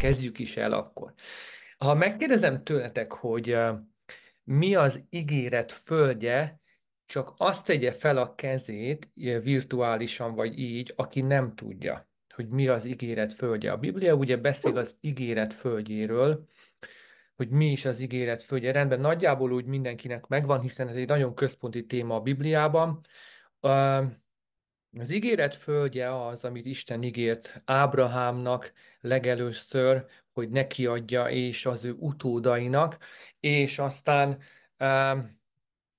kezdjük is el akkor. Ha megkérdezem tőletek, hogy mi az ígéret földje, csak azt tegye fel a kezét virtuálisan vagy így, aki nem tudja, hogy mi az ígéret földje. A Biblia ugye beszél az ígéret földjéről, hogy mi is az ígéret földje. Rendben, nagyjából úgy mindenkinek megvan, hiszen ez egy nagyon központi téma a Bibliában. Az ígéret földje az, amit Isten ígért Ábrahámnak legelőször, hogy neki adja és az ő utódainak, és aztán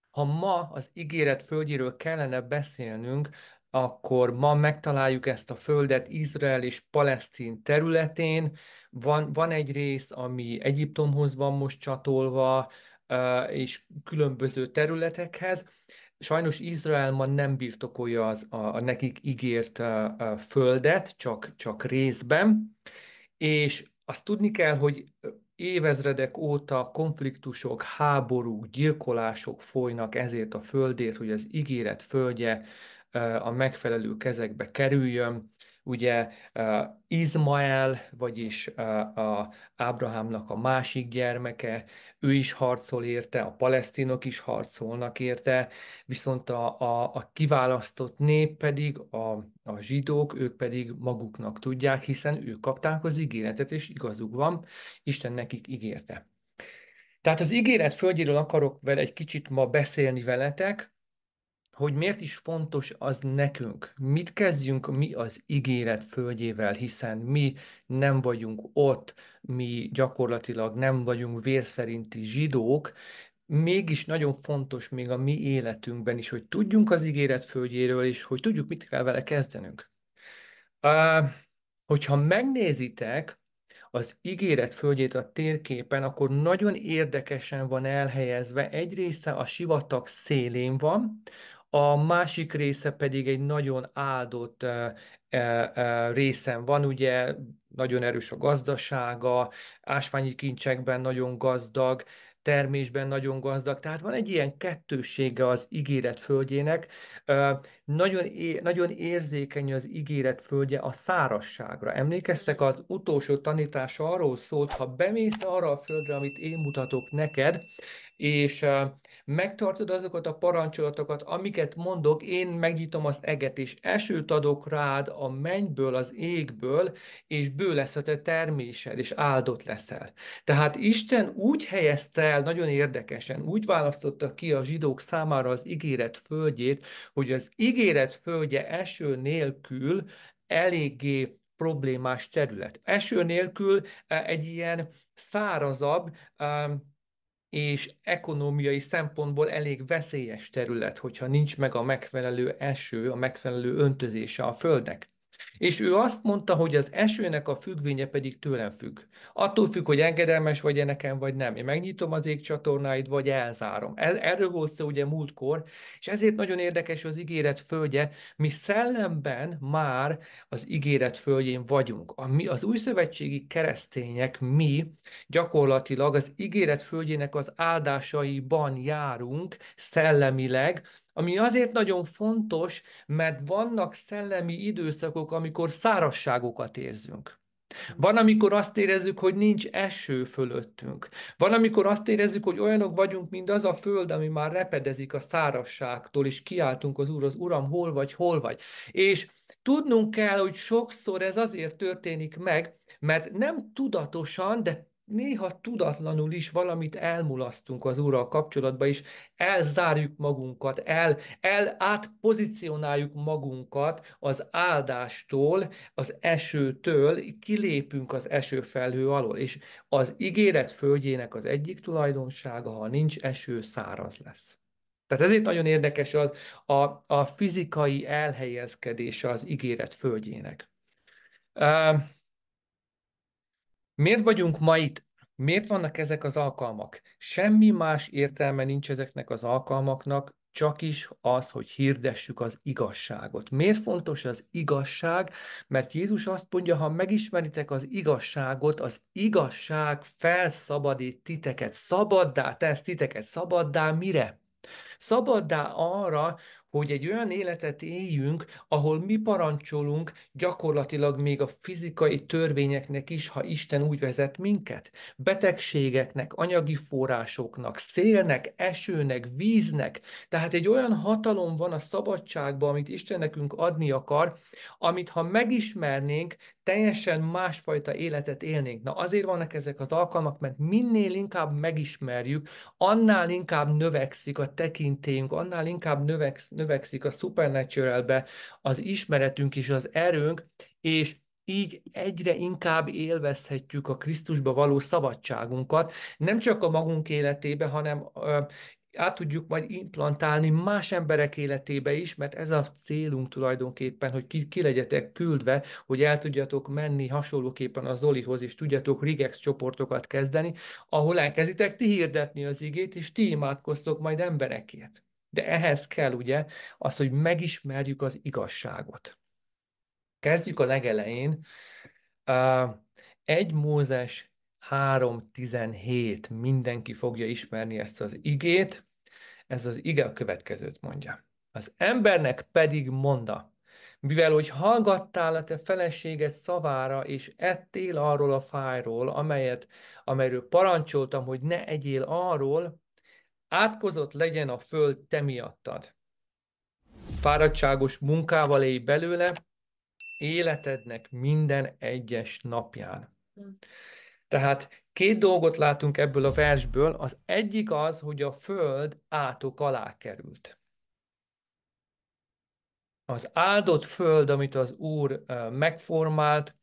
ha ma az ígéret földjéről kellene beszélnünk, akkor ma megtaláljuk ezt a földet Izrael és Palesztin területén. Van, van egy rész, ami Egyiptomhoz van most csatolva, és különböző területekhez, sajnos Izrael ma nem birtokolja az, a, a nekik ígért a, a földet, csak, csak részben, és azt tudni kell, hogy évezredek óta konfliktusok, háborúk, gyilkolások folynak ezért a földért, hogy az ígéret földje a megfelelő kezekbe kerüljön ugye uh, Izmael, vagyis uh, a Ábrahámnak a másik gyermeke, ő is harcol érte, a palesztinok is harcolnak érte, viszont a, a, a kiválasztott nép pedig, a, a zsidók, ők pedig maguknak tudják, hiszen ők kapták az ígéretet, és igazuk van, Isten nekik ígérte. Tehát az ígéret földjéről akarok vele egy kicsit ma beszélni veletek, hogy miért is fontos az nekünk. Mit kezdjünk mi az ígéret földjével, hiszen mi nem vagyunk ott, mi gyakorlatilag nem vagyunk vérszerinti zsidók, mégis nagyon fontos még a mi életünkben is, hogy tudjunk az ígéret földjéről, és hogy tudjuk, mit kell vele kezdenünk. Uh, hogyha megnézitek az ígéret földjét a térképen, akkor nagyon érdekesen van elhelyezve. Egy része a sivatag szélén van, a másik része pedig egy nagyon áldott részen van, ugye nagyon erős a gazdasága, ásványi kincsekben nagyon gazdag, termésben nagyon gazdag, tehát van egy ilyen kettősége az ígéret földjének, nagyon, é, nagyon érzékeny az ígéret földje a szárasságra. Emlékeztek, az utolsó tanítás arról szólt, ha bemész arra a földre, amit én mutatok neked, és megtartod azokat a parancsolatokat, amiket mondok, én megnyitom az eget, és esőt adok rád a mennyből, az égből, és bő lesz a te termésed, és áldott leszel. Tehát Isten úgy helyezte el, nagyon érdekesen, úgy választotta ki a zsidók számára az ígéret földjét, hogy az ígéret ígéret földje eső nélkül eléggé problémás terület. Eső nélkül e, egy ilyen szárazabb e, és ekonomiai szempontból elég veszélyes terület, hogyha nincs meg a megfelelő eső, a megfelelő öntözése a földnek. És ő azt mondta, hogy az esőnek a függvénye pedig tőlem függ. Attól függ, hogy engedelmes vagy-e nekem, vagy nem. Én megnyitom az égcsatornáid vagy elzárom. E-, erről volt szó ugye múltkor, és ezért nagyon érdekes az ígéret földje. Mi szellemben már az ígéret földjén vagyunk. A mi, az újszövetségi keresztények, mi gyakorlatilag az ígéret földjének az áldásaiban járunk szellemileg, ami azért nagyon fontos, mert vannak szellemi időszakok, amikor szárasságokat érzünk. Van, amikor azt érezzük, hogy nincs eső fölöttünk. Van, amikor azt érezzük, hogy olyanok vagyunk, mint az a föld, ami már repedezik a szárasságtól, és kiáltunk az Úr, az Uram, hol vagy, hol vagy. És tudnunk kell, hogy sokszor ez azért történik meg, mert nem tudatosan, de néha tudatlanul is valamit elmulasztunk az Úrral kapcsolatban, és elzárjuk magunkat, el, el átpozícionáljuk magunkat az áldástól, az esőtől, kilépünk az esőfelhő alól. És az ígéret földjének az egyik tulajdonsága, ha nincs eső, száraz lesz. Tehát ezért nagyon érdekes az, a, a fizikai elhelyezkedése az ígéret földjének. Uh, Miért vagyunk ma itt? Miért vannak ezek az alkalmak? Semmi más értelme nincs ezeknek az alkalmaknak, csak is az, hogy hirdessük az igazságot. Miért fontos az igazság? Mert Jézus azt mondja, ha megismeritek az igazságot, az igazság felszabadít titeket, szabaddá tesz titeket, szabaddá mire? Szabaddá arra, hogy egy olyan életet éljünk, ahol mi parancsolunk gyakorlatilag még a fizikai törvényeknek is, ha Isten úgy vezet minket. Betegségeknek, anyagi forrásoknak, szélnek, esőnek, víznek. Tehát egy olyan hatalom van a szabadságban, amit Isten nekünk adni akar, amit ha megismernénk, teljesen másfajta életet élnénk. Na azért vannak ezek az alkalmak, mert minél inkább megismerjük, annál inkább növekszik a tekintélyünk, annál inkább növeksz, növekszik a supernaturalbe az ismeretünk és az erőnk, és így egyre inkább élvezhetjük a Krisztusba való szabadságunkat, nem csak a magunk életébe, hanem át tudjuk majd implantálni más emberek életébe is, mert ez a célunk tulajdonképpen, hogy ki, ki legyetek küldve, hogy el tudjatok menni hasonlóképpen a Zolihoz, és tudjatok Rigex csoportokat kezdeni, ahol elkezditek ti hirdetni az igét, és ti imádkoztok majd emberekért. De ehhez kell ugye az, hogy megismerjük az igazságot. Kezdjük a legelején. Egy Mózes 3.17. Mindenki fogja ismerni ezt az igét. Ez az ige a következőt mondja. Az embernek pedig monda, mivel hogy hallgattál a te feleséged szavára, és ettél arról a fájról, amelyet, amelyről parancsoltam, hogy ne egyél arról, átkozott legyen a föld te miattad. Fáradtságos munkával élj belőle, életednek minden egyes napján. Hm. Tehát két dolgot látunk ebből a versből. Az egyik az, hogy a föld átok alá került. Az áldott föld, amit az Úr megformált,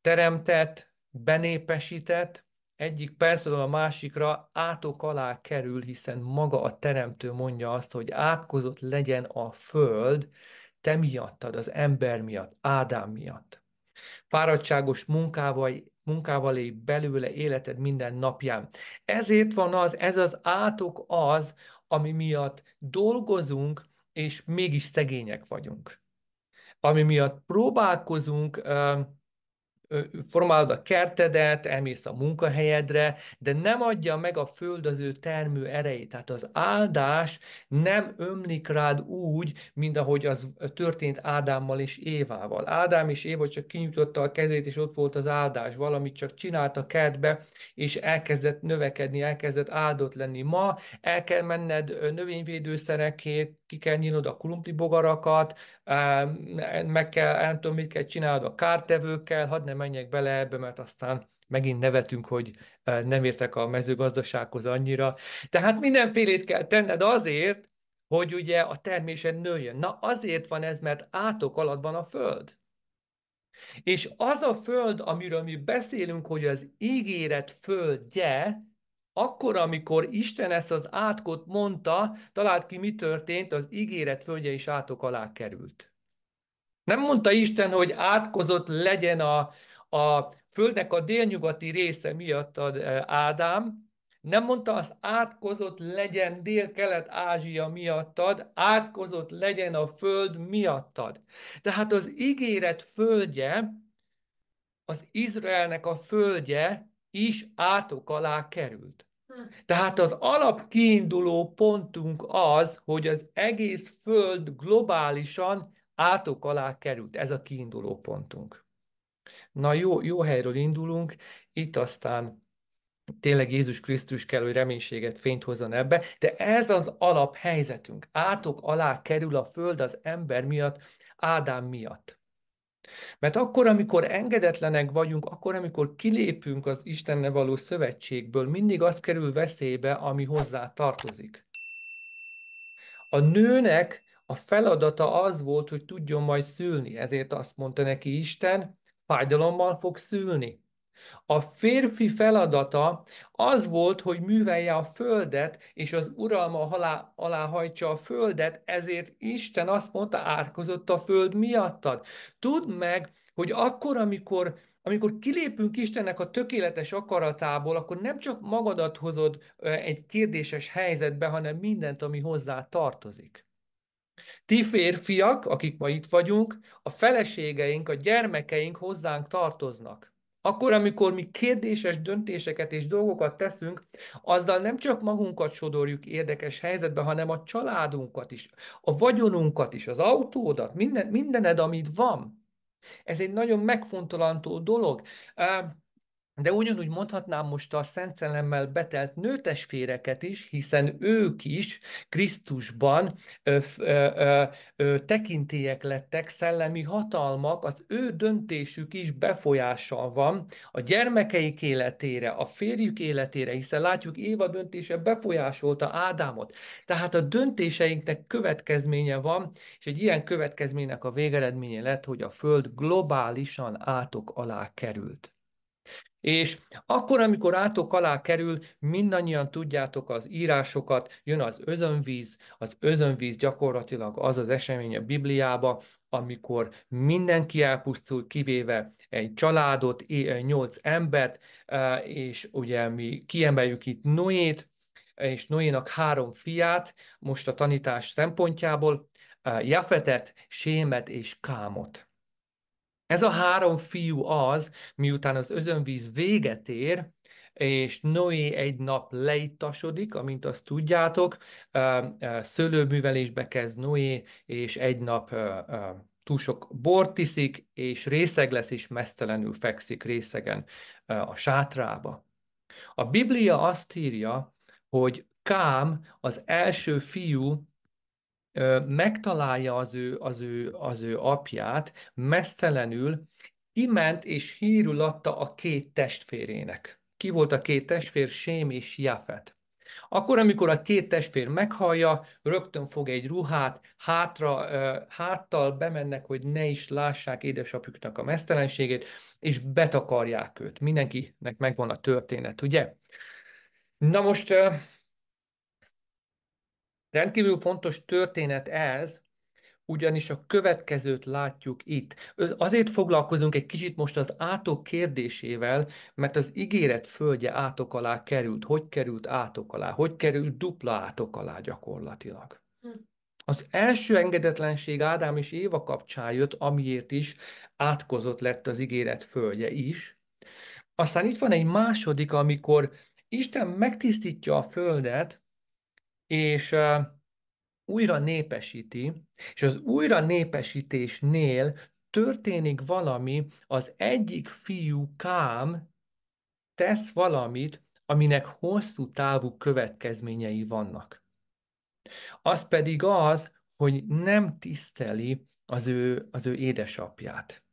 teremtett, benépesített, egyik percről a másikra átok alá kerül, hiszen maga a teremtő mondja azt, hogy átkozott legyen a föld, te miattad, az ember miatt, Ádám miatt. Fáradtságos munkával munkával lép belőle életed minden napján. Ezért van az, ez az átok az, ami miatt dolgozunk, és mégis szegények vagyunk. Ami miatt próbálkozunk, formálod a kertedet, elmész a munkahelyedre, de nem adja meg a föld az ő termő erejét. Tehát az áldás nem ömlik rád úgy, mint ahogy az történt Ádámmal és Évával. Ádám és Éva csak kinyújtotta a kezét, és ott volt az áldás. Valamit csak csinált a kertbe, és elkezdett növekedni, elkezdett áldott lenni. Ma el kell menned növényvédőszerekért, ki kell nyílnod a krumpli bogarakat, meg kell, nem tudom, mit kell csinálnod a kártevőkkel, hadd ne menjek bele ebbe, mert aztán megint nevetünk, hogy nem értek a mezőgazdasághoz annyira. Tehát mindenfélét kell tenned azért, hogy ugye a termésed nőjön. Na azért van ez, mert átok alatt van a föld. És az a föld, amiről mi beszélünk, hogy az ígéret földje, akkor, amikor Isten ezt az átkot mondta, talált ki, mi történt, az ígéret földje is átok alá került. Nem mondta Isten, hogy átkozott legyen a, a földnek a délnyugati része miatt az eh, Ádám, nem mondta azt, átkozott legyen Dél-Kelet-Ázsia miattad, átkozott legyen a föld miattad. Tehát az ígéret földje, az Izraelnek a földje is átok alá került. Tehát az alap kiinduló pontunk az, hogy az egész Föld globálisan átok alá került. Ez a kiinduló pontunk. Na jó, jó helyről indulunk, itt aztán tényleg Jézus Krisztus kell, hogy reménységet, fényt hozzon ebbe, de ez az alaphelyzetünk. Átok alá kerül a Föld az ember miatt, Ádám miatt. Mert akkor, amikor engedetlenek vagyunk, akkor, amikor kilépünk az Istenne való szövetségből, mindig az kerül veszélybe, ami hozzá tartozik. A nőnek a feladata az volt, hogy tudjon majd szülni, ezért azt mondta neki Isten, fájdalommal fog szülni. A férfi feladata az volt, hogy művelje a földet, és az uralma alá, alá hajtsa a földet, ezért Isten azt mondta, átkozott a föld miattad. Tudd meg, hogy akkor, amikor amikor kilépünk Istennek a tökéletes akaratából, akkor nem csak magadat hozod egy kérdéses helyzetbe, hanem mindent, ami hozzá tartozik. Ti férfiak, akik ma itt vagyunk, a feleségeink, a gyermekeink hozzánk tartoznak. Akkor, amikor mi kérdéses döntéseket és dolgokat teszünk, azzal nem csak magunkat sodorjuk érdekes helyzetbe, hanem a családunkat is, a vagyonunkat is, az autódat, minden, mindened, amit van. Ez egy nagyon megfontolantó dolog. De ugyanúgy mondhatnám most a Szent Szellemmel betelt nőtestvéreket is, hiszen ők is Krisztusban ö, ö, ö, ö, tekintélyek lettek, szellemi hatalmak, az ő döntésük is befolyással van a gyermekeik életére, a férjük életére, hiszen látjuk Éva döntése befolyásolta Ádámot. Tehát a döntéseinknek következménye van, és egy ilyen következménynek a végeredménye lett, hogy a Föld globálisan átok alá került. És akkor, amikor átok alá kerül, mindannyian tudjátok az írásokat, jön az özönvíz, az özönvíz gyakorlatilag az az esemény a Bibliába, amikor mindenki elpusztul, kivéve egy családot, nyolc embert, és ugye mi kiemeljük itt Noét, és Noénak három fiát, most a tanítás szempontjából, Jafetet, Sémet és Kámot. Ez a három fiú az, miután az özönvíz véget ér, és Noé egy nap leittasodik, amint azt tudjátok, szőlőművelésbe kezd Noé, és egy nap túl sok bort iszik, és részeg lesz, és mesztelenül fekszik részegen a sátrába. A Biblia azt írja, hogy Kám, az első fiú, megtalálja az ő, az ő, az ő apját, mesztelenül kiment és hírül adta a két testvérének. Ki volt a két testvér? Sém és Jafet. Akkor, amikor a két testvér meghallja, rögtön fog egy ruhát, hátra, háttal bemennek, hogy ne is lássák édesapjuknak a mesztelenségét, és betakarják őt. Mindenkinek megvan a történet, ugye? Na most Rendkívül fontos történet ez, ugyanis a következőt látjuk itt. Azért foglalkozunk egy kicsit most az átok kérdésével, mert az ígéret földje átok alá került. Hogy került átok alá? Hogy került dupla átok alá gyakorlatilag? Hm. Az első engedetlenség Ádám és Éva kapcsán jött, amiért is átkozott lett az ígéret földje is. Aztán itt van egy második, amikor Isten megtisztítja a földet, és uh, újra népesíti, és az újra népesítésnél történik valami, az egyik fiú kám tesz valamit, aminek hosszú távú következményei vannak. Az pedig az, hogy nem tiszteli az ő, az ő édesapját.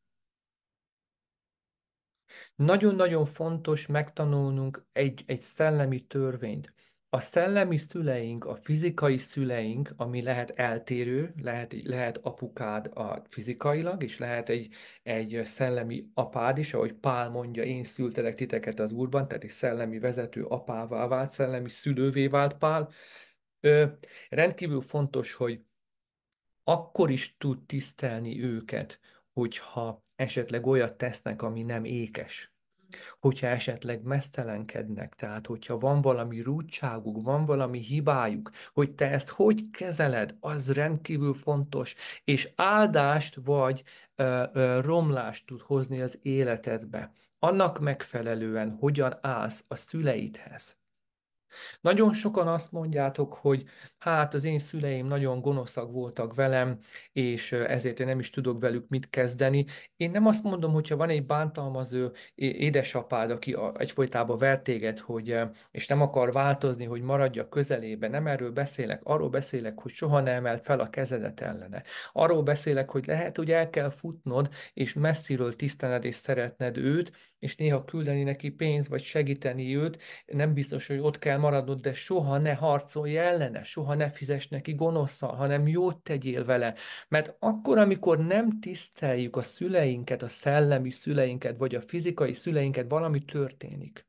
Nagyon-nagyon fontos megtanulnunk egy, egy szellemi törvényt, a szellemi szüleink, a fizikai szüleink, ami lehet eltérő, lehet, lehet apukád a fizikailag, és lehet egy, egy szellemi apád is, ahogy Pál mondja, én szültelek titeket az Úrban, tehát egy szellemi vezető apává vált, szellemi szülővé vált Pál. Ö, rendkívül fontos, hogy akkor is tud tisztelni őket, hogyha esetleg olyat tesznek, ami nem ékes hogyha esetleg mesztelenkednek, tehát hogyha van valami rúdságuk, van valami hibájuk, hogy te ezt hogy kezeled, az rendkívül fontos, és áldást vagy ö, ö, romlást tud hozni az életedbe. Annak megfelelően hogyan állsz a szüleidhez nagyon sokan azt mondjátok, hogy hát az én szüleim nagyon gonoszak voltak velem, és ezért én nem is tudok velük mit kezdeni. Én nem azt mondom, hogyha van egy bántalmazó édesapád, aki egyfolytában ver téged, hogy, és nem akar változni, hogy maradja közelébe, nem erről beszélek, arról beszélek, hogy soha ne emel fel a kezedet ellene. Arról beszélek, hogy lehet, hogy el kell futnod, és messziről tisztened és szeretned őt, és néha küldeni neki pénzt, vagy segíteni őt, nem biztos, hogy ott kell maradnod, de soha ne harcolj ellene, soha ne fizes neki gonoszszal, hanem jót tegyél vele. Mert akkor, amikor nem tiszteljük a szüleinket, a szellemi szüleinket, vagy a fizikai szüleinket, valami történik.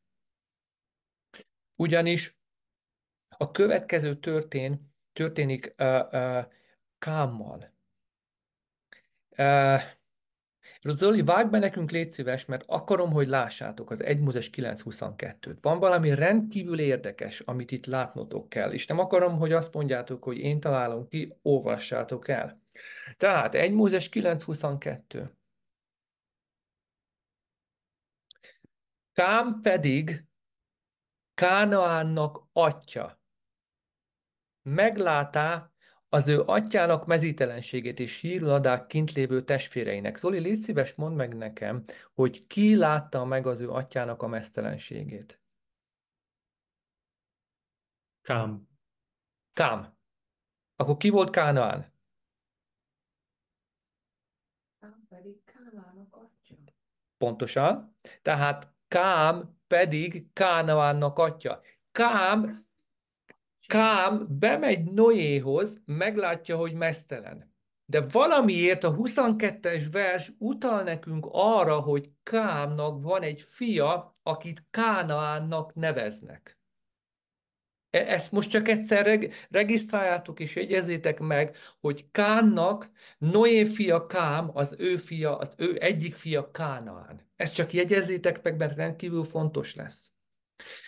Ugyanis a következő történ, történik uh, uh, Kámmal. Uh, Zoli, vágd be nekünk, légy szíves, mert akarom, hogy lássátok az 1 Mózes 9.22-t. Van valami rendkívül érdekes, amit itt látnotok kell, és nem akarom, hogy azt mondjátok, hogy én találom ki, olvassátok el. Tehát 1 Mózes 9.22. Kám pedig Kánaánnak atya meglátá az ő atyának mezítelenségét és híruladák kint lévő testvéreinek. Zoli, légy szíves, mondd meg nekem, hogy ki látta meg az ő atyának a meztelenségét? Kám. Kám. Akkor ki volt Kánaán? Kám pedig Kánaánnak atya. Pontosan. Tehát Kám pedig Kánaánnak atya. Kám Kám bemegy Noéhoz, meglátja, hogy mesztelen. De valamiért a 22-es vers utal nekünk arra, hogy Kámnak van egy fia, akit Kánaánnak neveznek. E, ezt most csak egyszer reg- regisztráljátok és jegyezzétek meg, hogy Kánnak, Noé fia Kám, az ő fia, az ő egyik fia Kánaán. Ezt csak jegyezzétek meg, mert rendkívül fontos lesz.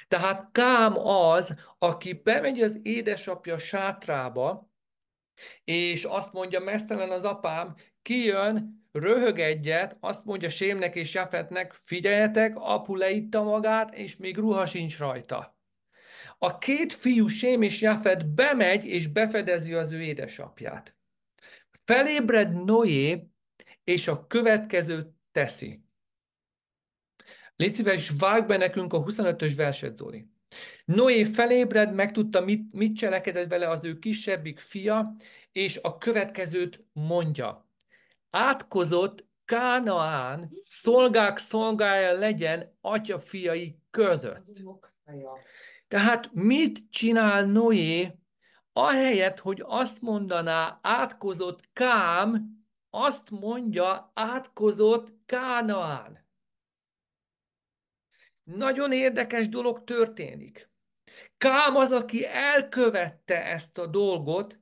Tehát kám az, aki bemegy az édesapja sátrába, és azt mondja mesztelen az apám, kijön, röhög egyet, azt mondja Sémnek és Jafetnek, figyeljetek, apu leitta magát, és még ruha sincs rajta. A két fiú, Sém és Jafet bemegy, és befedezi az ő édesapját. Felébred Noé, és a következőt teszi. Légy szíves, vágd be nekünk a 25-ös verset, Zoli. Noé felébred, megtudta, mit, mit cselekedett vele az ő kisebbik fia, és a következőt mondja. Átkozott Kánaán szolgák szolgája legyen atya fiai között. Tehát mit csinál Noé, ahelyett, hogy azt mondaná, átkozott Kám, azt mondja, átkozott Kánaán nagyon érdekes dolog történik. Kám az, aki elkövette ezt a dolgot,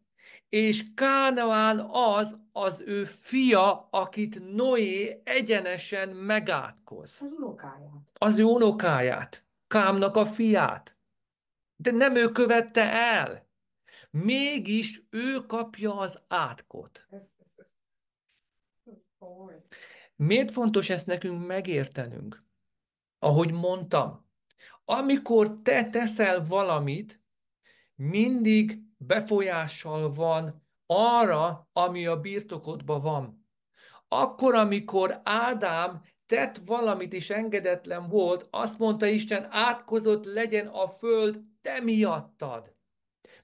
és Kánaán az az ő fia, akit Noé egyenesen megátkoz. Az unokáját. Az ő unokáját, Kámnak a fiát. De nem ő követte el. Mégis ő kapja az átkot. Ez, ez, ez. Miért fontos ezt nekünk megértenünk? Ahogy mondtam, amikor te teszel valamit, mindig befolyással van arra, ami a birtokodban van. Akkor, amikor Ádám tett valamit és engedetlen volt, azt mondta Isten, átkozott legyen a föld te miattad.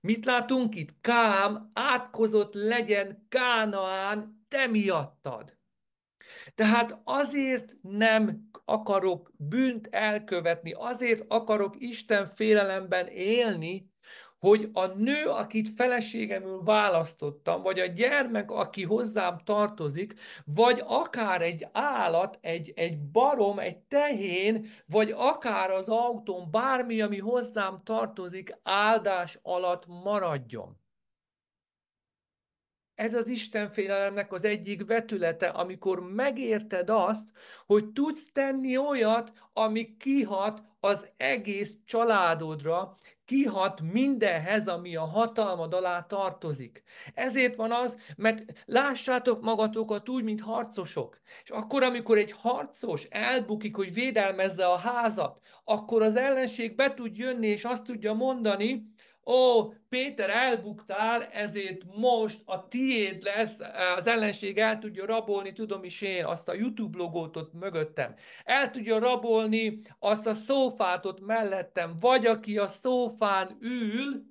Mit látunk itt? Kám átkozott legyen Kánaán te miattad. Tehát azért nem akarok bűnt elkövetni, azért akarok Isten félelemben élni, hogy a nő, akit feleségemül választottam, vagy a gyermek, aki hozzám tartozik, vagy akár egy állat, egy, egy barom, egy tehén, vagy akár az autón, bármi, ami hozzám tartozik, áldás alatt maradjon ez az istenfélelemnek az egyik vetülete, amikor megérted azt, hogy tudsz tenni olyat, ami kihat az egész családodra, kihat mindenhez, ami a hatalmad alá tartozik. Ezért van az, mert lássátok magatokat úgy, mint harcosok. És akkor, amikor egy harcos elbukik, hogy védelmezze a házat, akkor az ellenség be tud jönni, és azt tudja mondani, ó, Péter, elbuktál, ezért most a tiéd lesz, az ellenség el tudja rabolni, tudom is én, azt a YouTube logót ott mögöttem. El tudja rabolni azt a szófát ott mellettem, vagy aki a szófán ül,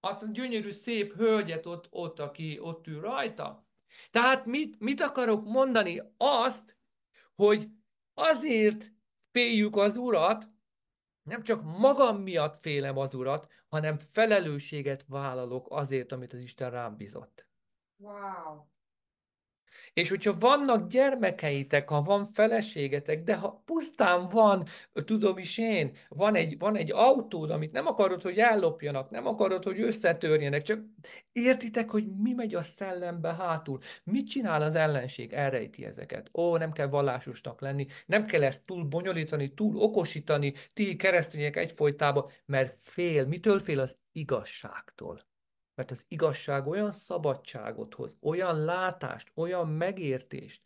azt a gyönyörű szép hölgyet ott, ott aki ott ül rajta. Tehát mit, mit akarok mondani? Azt, hogy azért féljük az urat, nem csak magam miatt félem az urat, hanem felelősséget vállalok azért, amit az Isten rám bizott. Wow. És hogyha vannak gyermekeitek, ha van feleségetek, de ha pusztán van, tudom is én, van egy, van egy autód, amit nem akarod, hogy ellopjanak, nem akarod, hogy összetörjenek, csak értitek, hogy mi megy a szellembe hátul. Mit csinál az ellenség? Elrejti ezeket. Ó, nem kell vallásosnak lenni, nem kell ezt túl bonyolítani, túl okosítani, ti keresztények egyfolytában, mert fél. Mitől fél az igazságtól? Mert az igazság olyan szabadságot hoz, olyan látást, olyan megértést,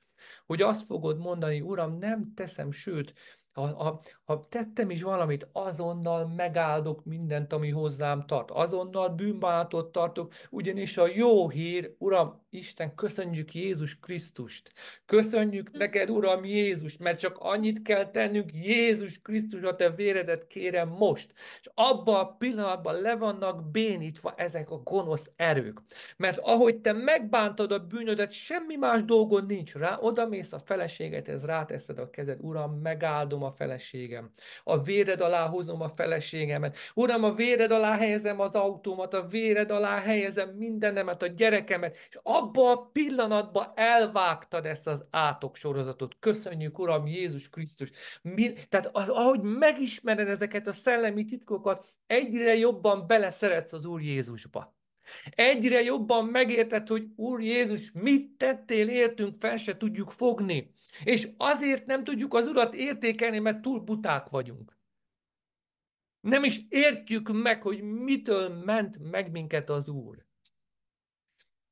hogy azt fogod mondani, Uram, nem teszem, sőt, ha, ha, ha tettem is valamit, azonnal megáldok mindent, ami hozzám tart. Azonnal bűnbánatot tartok, ugyanis a jó hír, Uram, Isten, köszönjük Jézus Krisztust. Köszönjük hm. neked, Uram, Jézust, mert csak annyit kell tennünk, Jézus Krisztus, a te véredet kérem most. És abban a pillanatban le vannak bénítva ezek a gonosz erők. Mert ahogy te megbántod a bűnödet, semmi más dolgon nincs rá, oda mész a ez ráteszed a kezed, Uram, megáldom a feleségem. A véred alá hozom a feleségemet. Uram, a véred alá helyezem az autómat, a véred alá helyezem mindenemet, a gyerekemet, és abban a pillanatban elvágtad ezt az átok sorozatot. Köszönjük, Uram, Jézus Krisztus. Mi, tehát az, ahogy megismered ezeket a szellemi titkokat, egyre jobban beleszeretsz az Úr Jézusba. Egyre jobban megérted, hogy Úr Jézus, mit tettél értünk, fel se tudjuk fogni. És azért nem tudjuk az Urat értékelni, mert túl buták vagyunk. Nem is értjük meg, hogy mitől ment meg minket az Úr.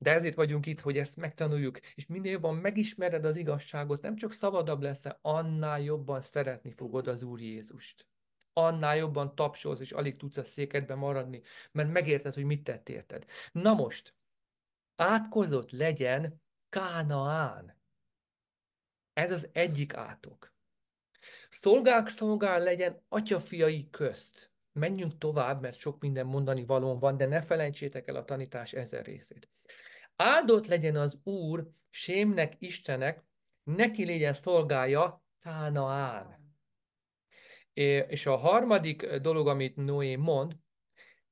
De ezért vagyunk itt, hogy ezt megtanuljuk, és minél jobban megismered az igazságot, nem csak szabadabb leszel, annál jobban szeretni fogod az Úr Jézust. Annál jobban tapsolsz, és alig tudsz a székedbe maradni, mert megérted, hogy mit tett érted. Na most, átkozott legyen Kánaán. Ez az egyik átok. Szolgák szolgál legyen atyafiai közt. Menjünk tovább, mert sok minden mondani valón van, de ne felejtsétek el a tanítás ezer részét. Áldott legyen az Úr, Sémnek Istenek, neki legyen szolgája Tánaán. És a harmadik dolog, amit Noé mond,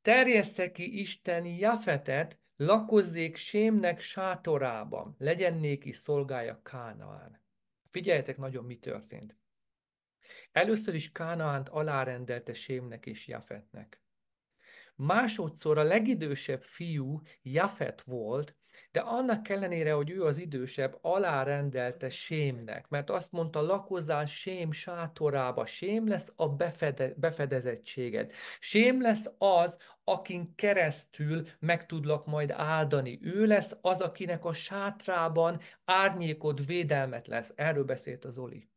terjessze ki Isten Jafetet, lakozzék Sémnek sátorában, legyen néki szolgája Kánaán. Figyeljetek nagyon, mi történt. Először is Kánaánt alárendelte Sémnek és Jafetnek. Másodszor a legidősebb fiú Jafet volt, de annak ellenére, hogy ő az idősebb, alárendelte sémnek, mert azt mondta, lakozás sém sátorába, sém lesz a befede, befedezettséged. Sém lesz az, akin keresztül meg tudlak majd áldani. Ő lesz az, akinek a sátrában árnyékod védelmet lesz. Erről beszélt az Oli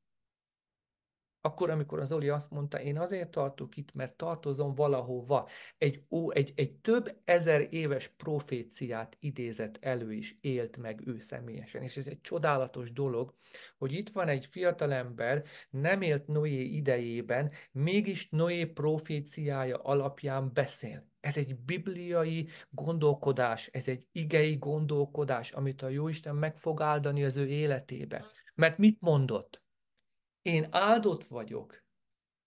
akkor, amikor az Oli azt mondta, én azért tartok itt, mert tartozom valahova. Egy, ó, egy, egy több ezer éves proféciát idézett elő is, élt meg ő személyesen. És ez egy csodálatos dolog, hogy itt van egy fiatalember, nem élt Noé idejében, mégis Noé proféciája alapján beszél. Ez egy bibliai gondolkodás, ez egy igei gondolkodás, amit a Jóisten meg fog áldani az ő életébe. Mert mit mondott? Én áldott vagyok,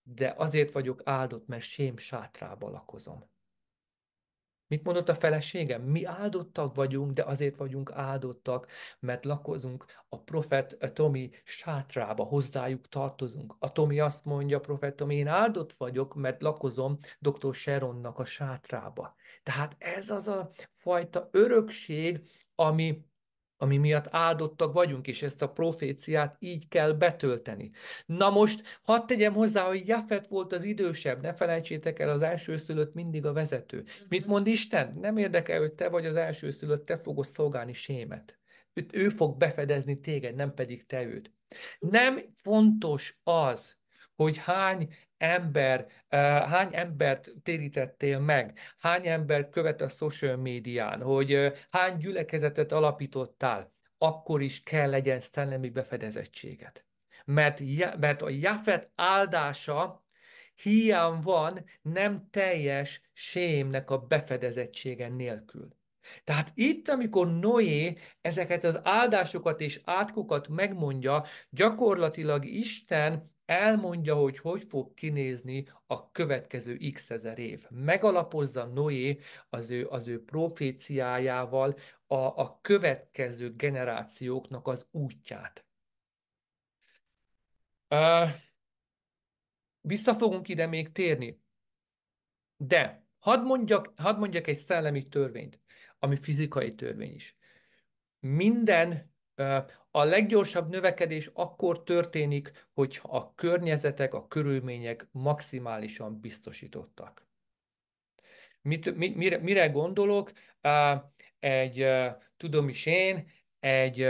de azért vagyok áldott, mert sém sátrába lakozom. Mit mondott a feleségem? Mi áldottak vagyunk, de azért vagyunk áldottak, mert lakozunk a profet a eh, Tomi sátrába, hozzájuk tartozunk. A Tomi azt mondja, a profet Tomi, én áldott vagyok, mert lakozom dr. Sharonnak a sátrába. Tehát ez az a fajta örökség, ami ami miatt áldottak vagyunk, és ezt a proféciát így kell betölteni. Na most, hadd tegyem hozzá, hogy Jafet volt az idősebb, ne felejtsétek el, az elsőszülött mindig a vezető. Uh-huh. Mit mhm. mond Isten? Nem érdekel, hogy te vagy az elsőszülött, te fogod szolgálni sémet. Ő, ő fog befedezni téged, nem pedig te őt. Nem fontos az, hogy hány ember, eh, hány embert térítettél meg, hány ember követ a social médián, hogy eh, hány gyülekezetet alapítottál, akkor is kell legyen szellemi befedezettséget. Mert, mert a Jafet áldása hiány van nem teljes sémnek a befedezettsége nélkül. Tehát itt, amikor Noé ezeket az áldásokat és átkokat megmondja, gyakorlatilag Isten elmondja, hogy hogy fog kinézni a következő x ezer év. Megalapozza Noé az ő, az ő proféciájával a, a következő generációknak az útját. Uh, vissza fogunk ide még térni. De hadd mondjak, hadd mondjak egy szellemi törvényt, ami fizikai törvény is. Minden a leggyorsabb növekedés akkor történik, hogyha a környezetek, a körülmények maximálisan biztosítottak. Mit, mi, mire, mire gondolok? Egy, tudom is én, egy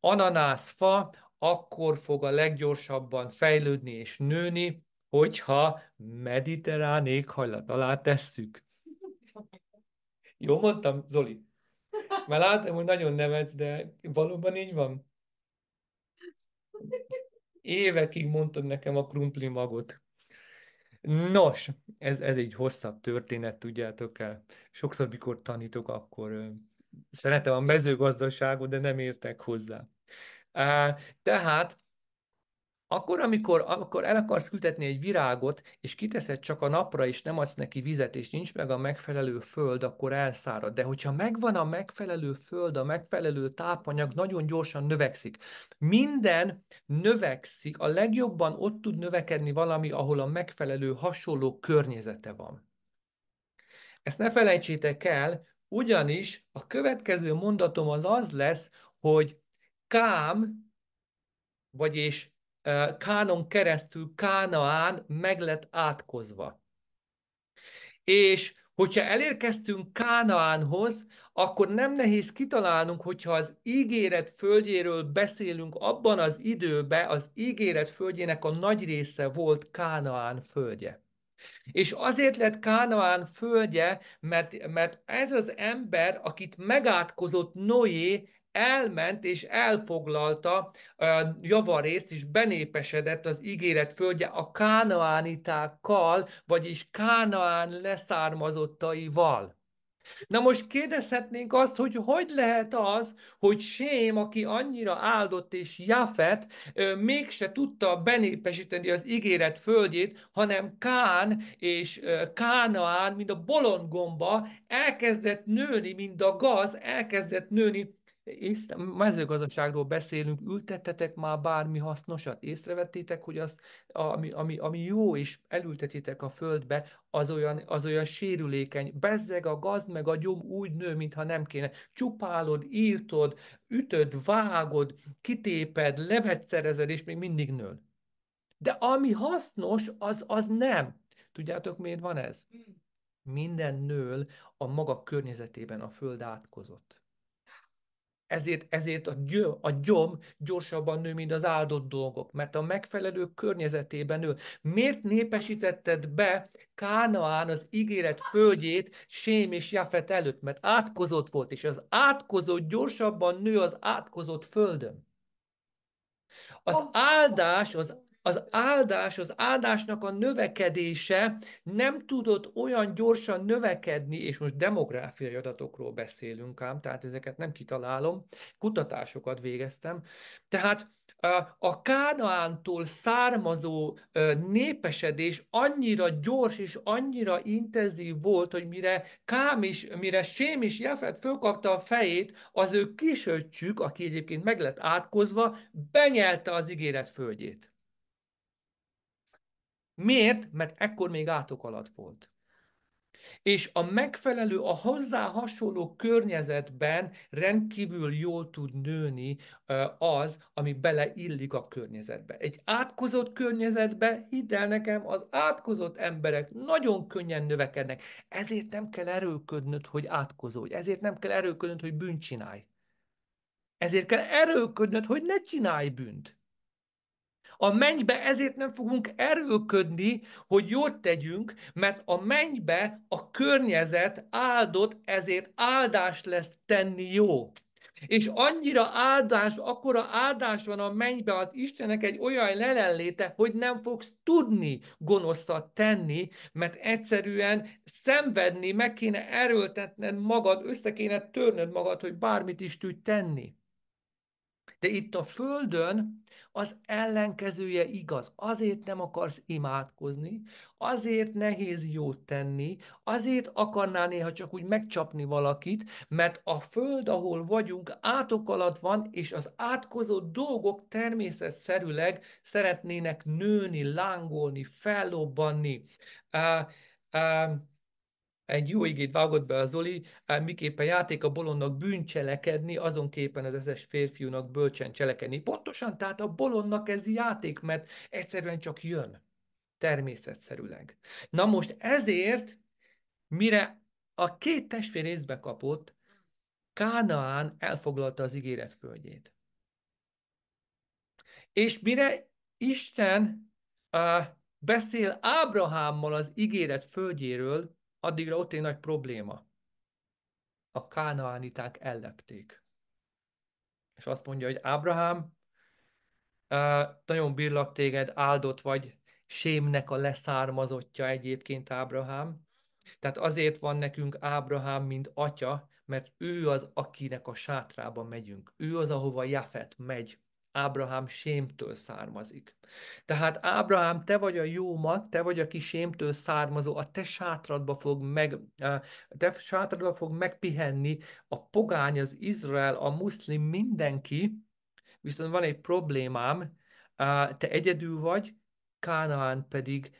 ananászfa akkor fog a leggyorsabban fejlődni és nőni, hogyha mediterrán éghajlat alá tesszük. Jó mondtam, Zoli? Mert látom, hogy nagyon nevetsz, de valóban így van? Évekig mondtad nekem a krumpli magot. Nos, ez, ez egy hosszabb történet, tudjátok el. Sokszor, mikor tanítok, akkor szeretem a mezőgazdaságot, de nem értek hozzá. tehát akkor, amikor, akkor el akarsz ültetni egy virágot, és kiteszed csak a napra, és nem adsz neki vizet, és nincs meg a megfelelő föld, akkor elszárad. De hogyha megvan a megfelelő föld, a megfelelő tápanyag, nagyon gyorsan növekszik. Minden növekszik, a legjobban ott tud növekedni valami, ahol a megfelelő hasonló környezete van. Ezt ne felejtsétek el, ugyanis a következő mondatom az az lesz, hogy kám, vagyis Kánon keresztül Kánaán meg lett átkozva. És hogyha elérkeztünk Kánaánhoz, akkor nem nehéz kitalálnunk, hogyha az ígéret földjéről beszélünk, abban az időben az ígéret földjének a nagy része volt Kánaán földje. És azért lett Kánaán földje, mert, mert ez az ember, akit megátkozott Noé, elment és elfoglalta javarészt, és benépesedett az ígéret földje a kánaánitákkal, vagyis kánaán leszármazottaival. Na most kérdezhetnénk azt, hogy hogy lehet az, hogy Sém, aki annyira áldott és Jafet, mégse tudta benépesíteni az ígéret földjét, hanem Kán és Kánaán, mint a bolondgomba, elkezdett nőni, mint a gaz, elkezdett nőni észre, mezőgazdaságról beszélünk, ültettetek már bármi hasznosat? Észrevettétek, hogy azt, ami, ami, ami jó, és elültetitek a földbe, az olyan, az olyan sérülékeny. Bezzeg a gazd, meg a gyom úgy nő, mintha nem kéne. Csupálod, írtod, ütöd, vágod, kitéped, levetszerezed, és még mindig nő. De ami hasznos, az, az nem. Tudjátok, miért van ez? Hmm. Minden nől a maga környezetében a föld átkozott. Ezért, ezért a, gyö, a gyom gyorsabban nő, mint az áldott dolgok, mert a megfelelő környezetében nő. Miért népesítetted be Kánaán az ígéret földjét Sém és Jafet előtt? Mert átkozott volt, és az átkozott gyorsabban nő az átkozott földön. Az áldás az az áldás, az áldásnak a növekedése nem tudott olyan gyorsan növekedni, és most demográfiai adatokról beszélünk ám, tehát ezeket nem kitalálom, kutatásokat végeztem. Tehát a Kánaántól származó népesedés annyira gyors és annyira intenzív volt, hogy mire Kám is, mire Sém is Jefet fölkapta a fejét, az ő kisöccsük, aki egyébként meg lett átkozva, benyelte az ígéret földjét. Miért? Mert ekkor még átok alatt volt. És a megfelelő, a hozzá hasonló környezetben rendkívül jól tud nőni az, ami beleillik a környezetbe. Egy átkozott környezetbe, hidd el nekem, az átkozott emberek nagyon könnyen növekednek. Ezért nem kell erőködnöd, hogy átkozódj. Ezért nem kell erőködnöd, hogy bűnt csinálj. Ezért kell erőködnöd, hogy ne csinálj bűnt. A mennybe ezért nem fogunk erőködni, hogy jót tegyünk, mert a mennybe a környezet áldott, ezért áldást lesz tenni jó. És annyira áldás, akkora áldás van a mennybe az Istenek egy olyan jelenléte, hogy nem fogsz tudni gonoszat tenni, mert egyszerűen szenvedni, meg kéne erőltetned magad, össze kéne törnöd magad, hogy bármit is tudj tenni. De itt a Földön az ellenkezője igaz. Azért nem akarsz imádkozni, azért nehéz jót tenni, azért akarnál néha csak úgy megcsapni valakit, mert a Föld, ahol vagyunk, átok alatt van, és az átkozó dolgok természetszerűleg szeretnének nőni, lángolni, fellobbanni. Uh, uh, egy jó igét vágott be az Zoli, miképpen játék a bolondnak bűncselekedni, azon képen az eszes férfiúnak bölcsen cselekedni. Pontosan, tehát a bolondnak ez játék, mert egyszerűen csak jön. Természetszerűleg. Na most ezért, mire a két testvér részbe kapott, Kánaán elfoglalta az ígéret földjét. És mire Isten uh, beszél Ábrahámmal az ígéret földjéről, Addigra ott egy nagy probléma. A kánaániták ellepték. És azt mondja, hogy Ábrahám, nagyon bírlak téged, áldott vagy, sémnek a leszármazottja egyébként Ábrahám. Tehát azért van nekünk Ábrahám, mint atya, mert ő az, akinek a sátrába megyünk. Ő az, ahova Jafet megy. Ábrahám sémtől származik. Tehát Ábrahám, te vagy a jó mag, te vagy, aki sémtől származó, a te sátradba fog, meg, te sátradba fog megpihenni a pogány, az Izrael, a muszlim, mindenki, viszont van egy problémám, te egyedül vagy, Kánaán pedig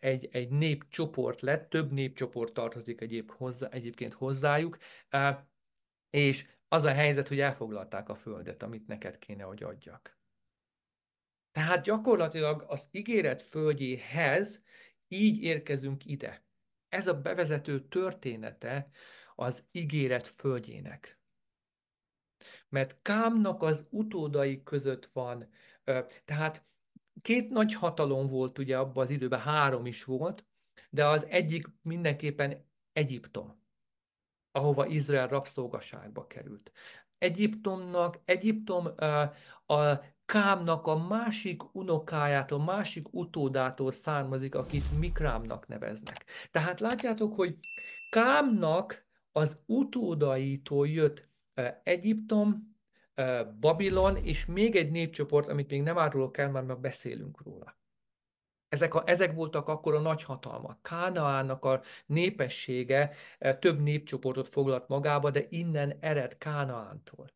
egy, egy népcsoport lett, több népcsoport tartozik egyéb hozzá, egyébként hozzájuk, és az a helyzet, hogy elfoglalták a földet, amit neked kéne, hogy adjak. Tehát gyakorlatilag az ígéret földjéhez így érkezünk ide. Ez a bevezető története az ígéret földjének. Mert Kámnak az utódai között van, tehát két nagy hatalom volt ugye abban az időben, három is volt, de az egyik mindenképpen Egyiptom ahova Izrael rabszolgaságba került. Egyiptomnak, Egyiptom a Kámnak a másik unokájától, másik utódától származik, akit Mikrámnak neveznek. Tehát látjátok, hogy Kámnak az utódaitól jött Egyiptom, Babilon és még egy népcsoport, amit még nem árulok el, már beszélünk róla. Ezek, a, ezek voltak akkor a nagyhatalmak. Kánaának a népessége e, több népcsoportot foglalt magába, de innen ered Kánaántól.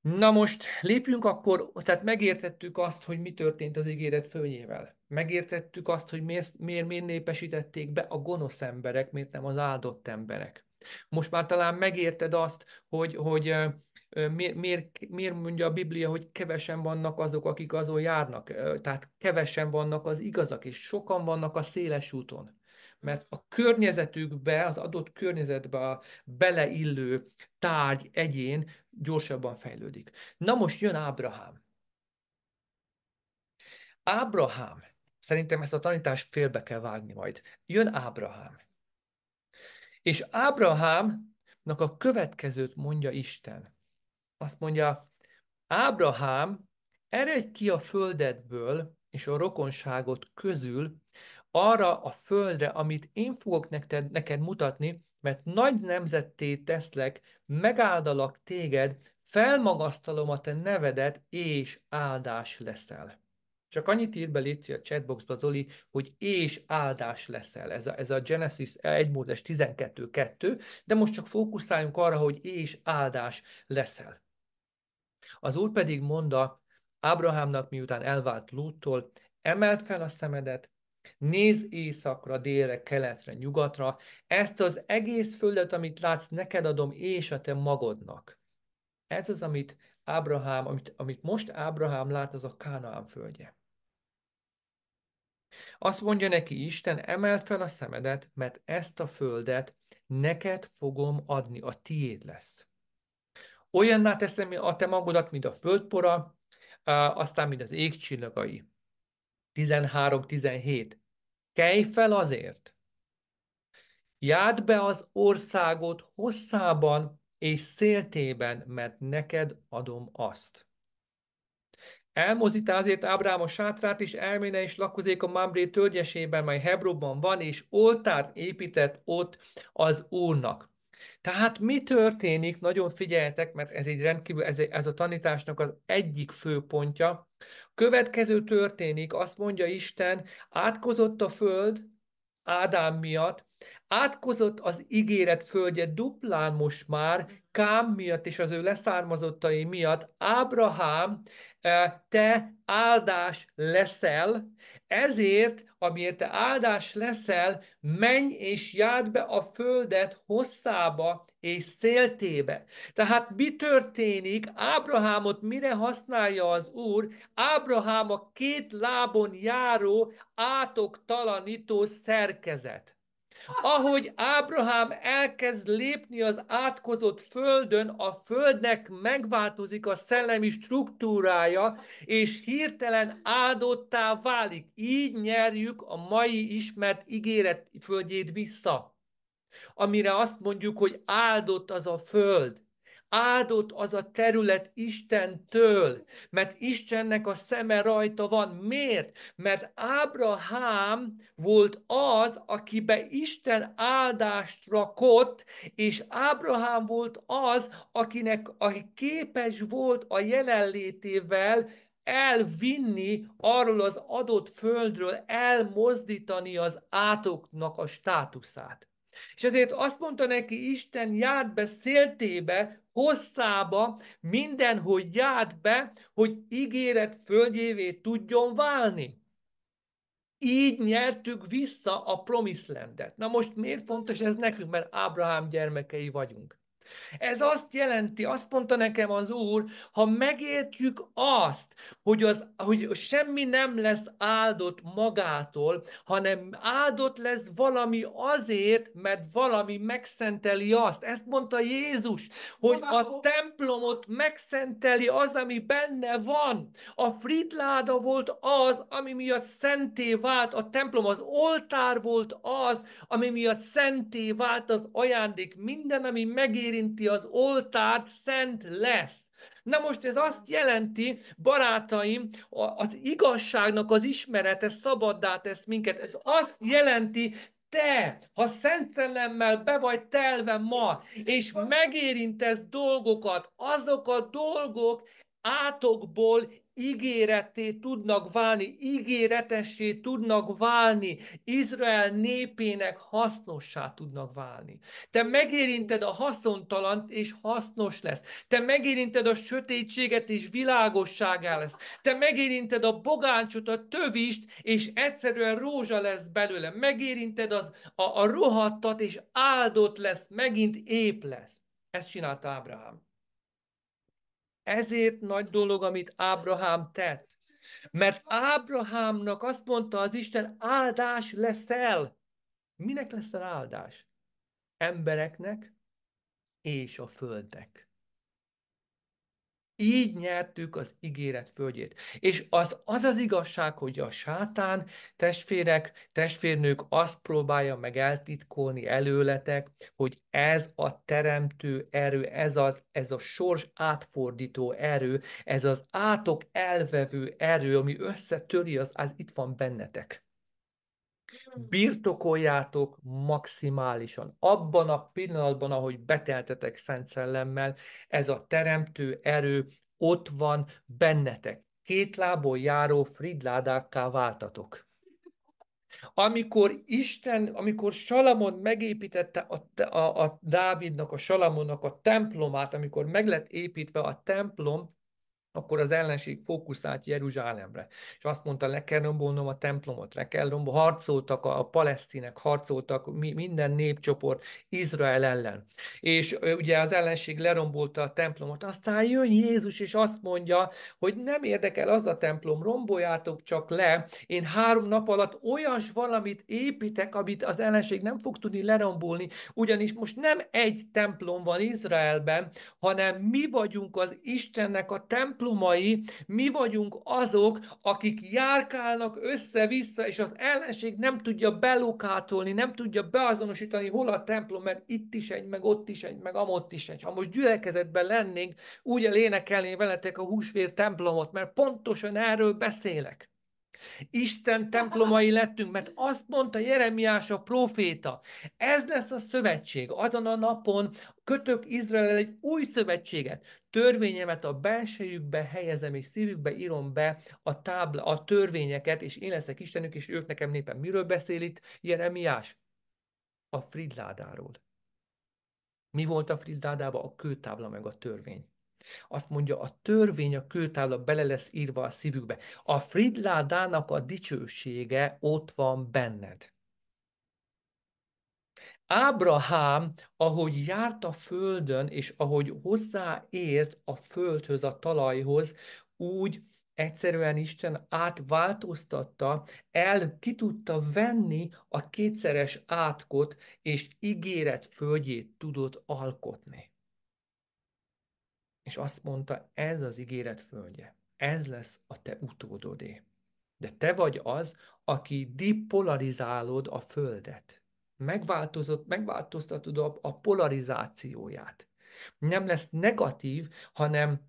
Na most lépjünk akkor, tehát megértettük azt, hogy mi történt az ígéret főnyével. Megértettük azt, hogy miért, miért, miért népesítették be a gonosz emberek, miért nem az áldott emberek. Most már talán megérted azt, hogy, hogy e, miért, miért, mondja a Biblia, hogy kevesen vannak azok, akik azon járnak, tehát kevesen vannak az igazak, és sokan vannak a széles úton. Mert a környezetükbe, az adott környezetbe a beleillő tárgy, egyén gyorsabban fejlődik. Na most jön Ábrahám. Ábrahám, szerintem ezt a tanítást félbe kell vágni majd. Jön Ábrahám. És Ábrahámnak a következőt mondja Isten azt mondja, Ábrahám, eredj ki a földedből és a rokonságot közül arra a földre, amit én fogok neked, neked mutatni, mert nagy nemzetté teszlek, megáldalak téged, felmagasztalom a te nevedet, és áldás leszel. Csak annyit ír be Léci a chatboxba, Zoli, hogy és áldás leszel. Ez a, ez a Genesis 1 eh, Mózes 12.2, de most csak fókuszáljunk arra, hogy és áldás leszel. Az Úr pedig mondta Ábrahámnak, miután elvált Lúttól, emelt fel a szemedet, Nézz éjszakra, délre, keletre, nyugatra, ezt az egész földet, amit látsz, neked adom, és a te magodnak. Ez az, amit Ábrahám, amit, amit most Ábrahám lát, az a Kánaán földje. Azt mondja neki Isten, emelt fel a szemedet, mert ezt a földet neked fogom adni, a tiéd lesz olyanná teszem a te magodat, mint a földpora, aztán, mint az égcsillagai. 13-17. Kelj fel azért! Járd be az országot hosszában és széltében, mert neked adom azt. Elmozítá azért Ábrám a sátrát, és elméne is lakozék a Mamré tölgyesében, mely hebróban van, és oltárt épített ott az Úrnak. Tehát mi történik, nagyon figyeltek, mert ez egy rendkívül, ez, ez a tanításnak az egyik fő pontja. Következő történik, azt mondja Isten, átkozott a föld Ádám miatt, Átkozott az ígéret földje duplán most már, Kám miatt és az ő leszármazottai miatt, Ábrahám, e, te áldás leszel, ezért, amiért te áldás leszel, menj és járd be a földet hosszába és széltébe. Tehát mi történik? Ábrahámot mire használja az Úr? Ábrahám a két lábon járó, átoktalanító szerkezet. Ahogy Ábrahám elkezd lépni az átkozott földön, a földnek megváltozik a szellemi struktúrája, és hirtelen áldottá válik. Így nyerjük a mai ismert ígéret földjét vissza, amire azt mondjuk, hogy áldott az a föld áldott az a terület Istentől, mert Istennek a szeme rajta van. Miért? Mert Ábrahám volt az, akibe Isten áldást rakott, és Ábrahám volt az, akinek aki képes volt a jelenlétével elvinni arról az adott földről, elmozdítani az átoknak a státuszát. És ezért azt mondta neki Isten, járt be széltébe, hosszába mindenhogy járt be, hogy ígéret földjévé tudjon válni. Így nyertük vissza a promiszlendet. Na most miért fontos ez nekünk? Mert Ábrahám gyermekei vagyunk. Ez azt jelenti, azt mondta nekem az Úr, ha megértjük azt, hogy, az, hogy semmi nem lesz áldott magától, hanem áldott lesz valami azért, mert valami megszenteli azt. Ezt mondta Jézus, hogy a templomot megszenteli az, ami benne van. A fritláda volt az, ami miatt szenté vált a templom, az oltár volt az, ami miatt szenté vált az ajándék. Minden, ami megéri érinti az oltárt, szent lesz. Na most ez azt jelenti, barátaim, az igazságnak az ismerete szabaddá tesz minket. Ez azt jelenti, te, ha szent szellemmel be vagy telve ma, és megérintesz dolgokat, azok a dolgok átokból ígéretté tudnak válni, ígéretessé tudnak válni, Izrael népének hasznossá tudnak válni. Te megérinted a haszontalant, és hasznos lesz. Te megérinted a sötétséget, és világosságá lesz. Te megérinted a bogáncsot, a tövist, és egyszerűen rózsa lesz belőle. Megérinted az, a, a rohadtat, és áldott lesz, megint ép lesz. Ezt csinálta Ábrahám ezért nagy dolog, amit Ábrahám tett. Mert Ábrahámnak azt mondta az Isten, áldás leszel. Minek lesz az áldás? Embereknek és a földnek. Így nyertük az ígéret földjét. És az, az az igazság, hogy a sátán testvérek, testvérnők azt próbálja meg eltitkolni előletek, hogy ez a teremtő erő, ez, az, ez a sors átfordító erő, ez az átok elvevő erő, ami összetöri, az, az itt van bennetek birtokoljátok maximálisan. Abban a pillanatban, ahogy beteltetek Szent Szellemmel, ez a teremtő erő ott van bennetek. Két lábon járó fridládákká váltatok. Amikor Isten, amikor Salamon megépítette a, a, a Dávidnak, a Salamonnak a templomát, amikor meg lett építve a templom, akkor az ellenség fókuszált Jeruzsálemre, és azt mondta, le kell rombolnom a templomot, le kell rombolnom, harcoltak a, a palesztinek, harcoltak mi, minden népcsoport Izrael ellen. És ugye az ellenség lerombolta a templomot, aztán jön Jézus, és azt mondja, hogy nem érdekel az a templom, romboljátok csak le, én három nap alatt olyas valamit építek, amit az ellenség nem fog tudni lerombolni, ugyanis most nem egy templom van Izraelben, hanem mi vagyunk az Istennek a templom, templomai, mi vagyunk azok, akik járkálnak össze-vissza, és az ellenség nem tudja belokátolni, nem tudja beazonosítani, hol a templom, mert itt is egy, meg ott is egy, meg amott is egy. Ha most gyülekezetben lennénk, úgy elénekelnénk veletek a húsvér templomot, mert pontosan erről beszélek. Isten templomai lettünk, mert azt mondta Jeremiás a proféta, ez lesz a szövetség. Azon a napon kötök Izrael egy új szövetséget, törvényemet a belsejükbe helyezem, és szívükbe írom be a, tábla, a törvényeket, és én leszek Istenük, és ők nekem népen. Miről beszél itt Jeremiás? A Fridládáról. Mi volt a Fridládában? A kőtábla meg a törvény. Azt mondja, a törvény, a kőtábla bele lesz írva a szívükbe. A Fridládának a dicsősége ott van benned. Ábrahám, ahogy járt a földön, és ahogy hozzáért a földhöz, a talajhoz, úgy egyszerűen Isten átváltoztatta, el ki tudta venni a kétszeres átkot, és ígéret földjét tudott alkotni és azt mondta, ez az ígéret földje, ez lesz a te utódodé. De te vagy az, aki dipolarizálod a földet. Megváltozott, megváltoztatod a, a polarizációját. Nem lesz negatív, hanem,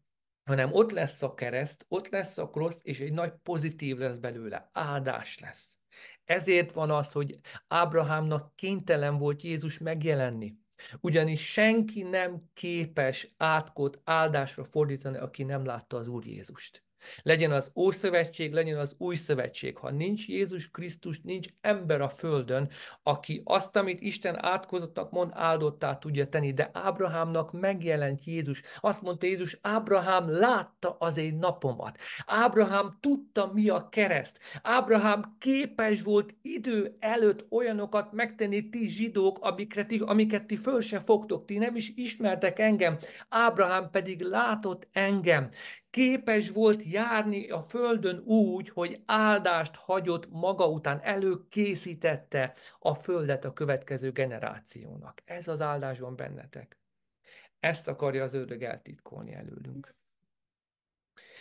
hanem ott lesz a kereszt, ott lesz a krossz, és egy nagy pozitív lesz belőle. Áldás lesz. Ezért van az, hogy Ábrahámnak kénytelen volt Jézus megjelenni. Ugyanis senki nem képes átkot áldásra fordítani, aki nem látta az Úr Jézust. Legyen az Ószövetség, legyen az Új Szövetség. Ha nincs Jézus Krisztus, nincs ember a földön, aki azt, amit Isten átkozottnak mond, áldottá tudja tenni. De Ábrahámnak megjelent Jézus. Azt mondta Jézus, Ábrahám látta az én napomat. Ábrahám tudta, mi a kereszt. Ábrahám képes volt idő előtt olyanokat megtenni ti zsidók, amikre ti, amiket ti föl se fogtok, ti nem is ismertek engem. Ábrahám pedig látott engem. Képes volt járni a földön úgy, hogy áldást hagyott maga után, előkészítette a földet a következő generációnak. Ez az áldás van bennetek. Ezt akarja az ördög eltitkolni előlünk.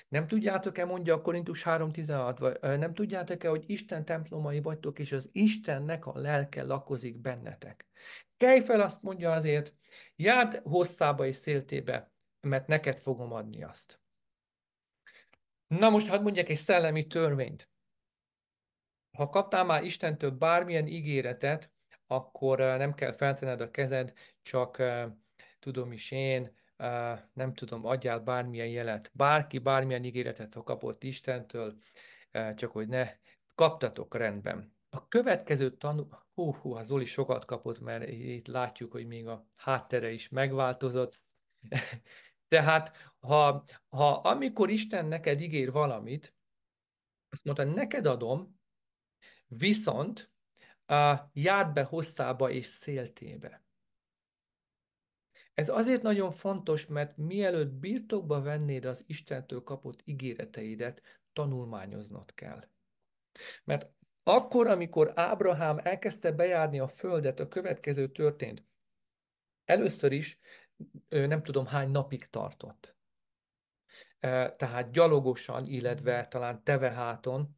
Nem tudjátok-e, mondja a Korintus 3.16, nem tudjátok-e, hogy Isten templomai vagytok, és az Istennek a lelke lakozik bennetek. Kelj fel, azt mondja azért, járd hosszába és széltébe, mert neked fogom adni azt. Na most hadd mondjak egy szellemi törvényt. Ha kaptál már Istentől bármilyen ígéretet, akkor eh, nem kell feltened a kezed, csak eh, tudom is én, eh, nem tudom, adjál bármilyen jelet. Bárki bármilyen ígéretet ha kapott Istentől, csak hogy ne kaptatok rendben. A következő tanú... Hú, hú, a Zoli sokat kapott, mert itt látjuk, hogy még a háttere is megváltozott. Tehát ha, ha amikor Isten neked ígér valamit, azt mondta, neked adom, viszont uh, járd be hosszába és széltébe. Ez azért nagyon fontos, mert mielőtt birtokba vennéd az Istentől kapott ígéreteidet, tanulmányoznod kell. Mert akkor, amikor Ábrahám elkezdte bejárni a földet, a következő történt. Először is nem tudom hány napig tartott. Tehát gyalogosan, illetve talán teveháton,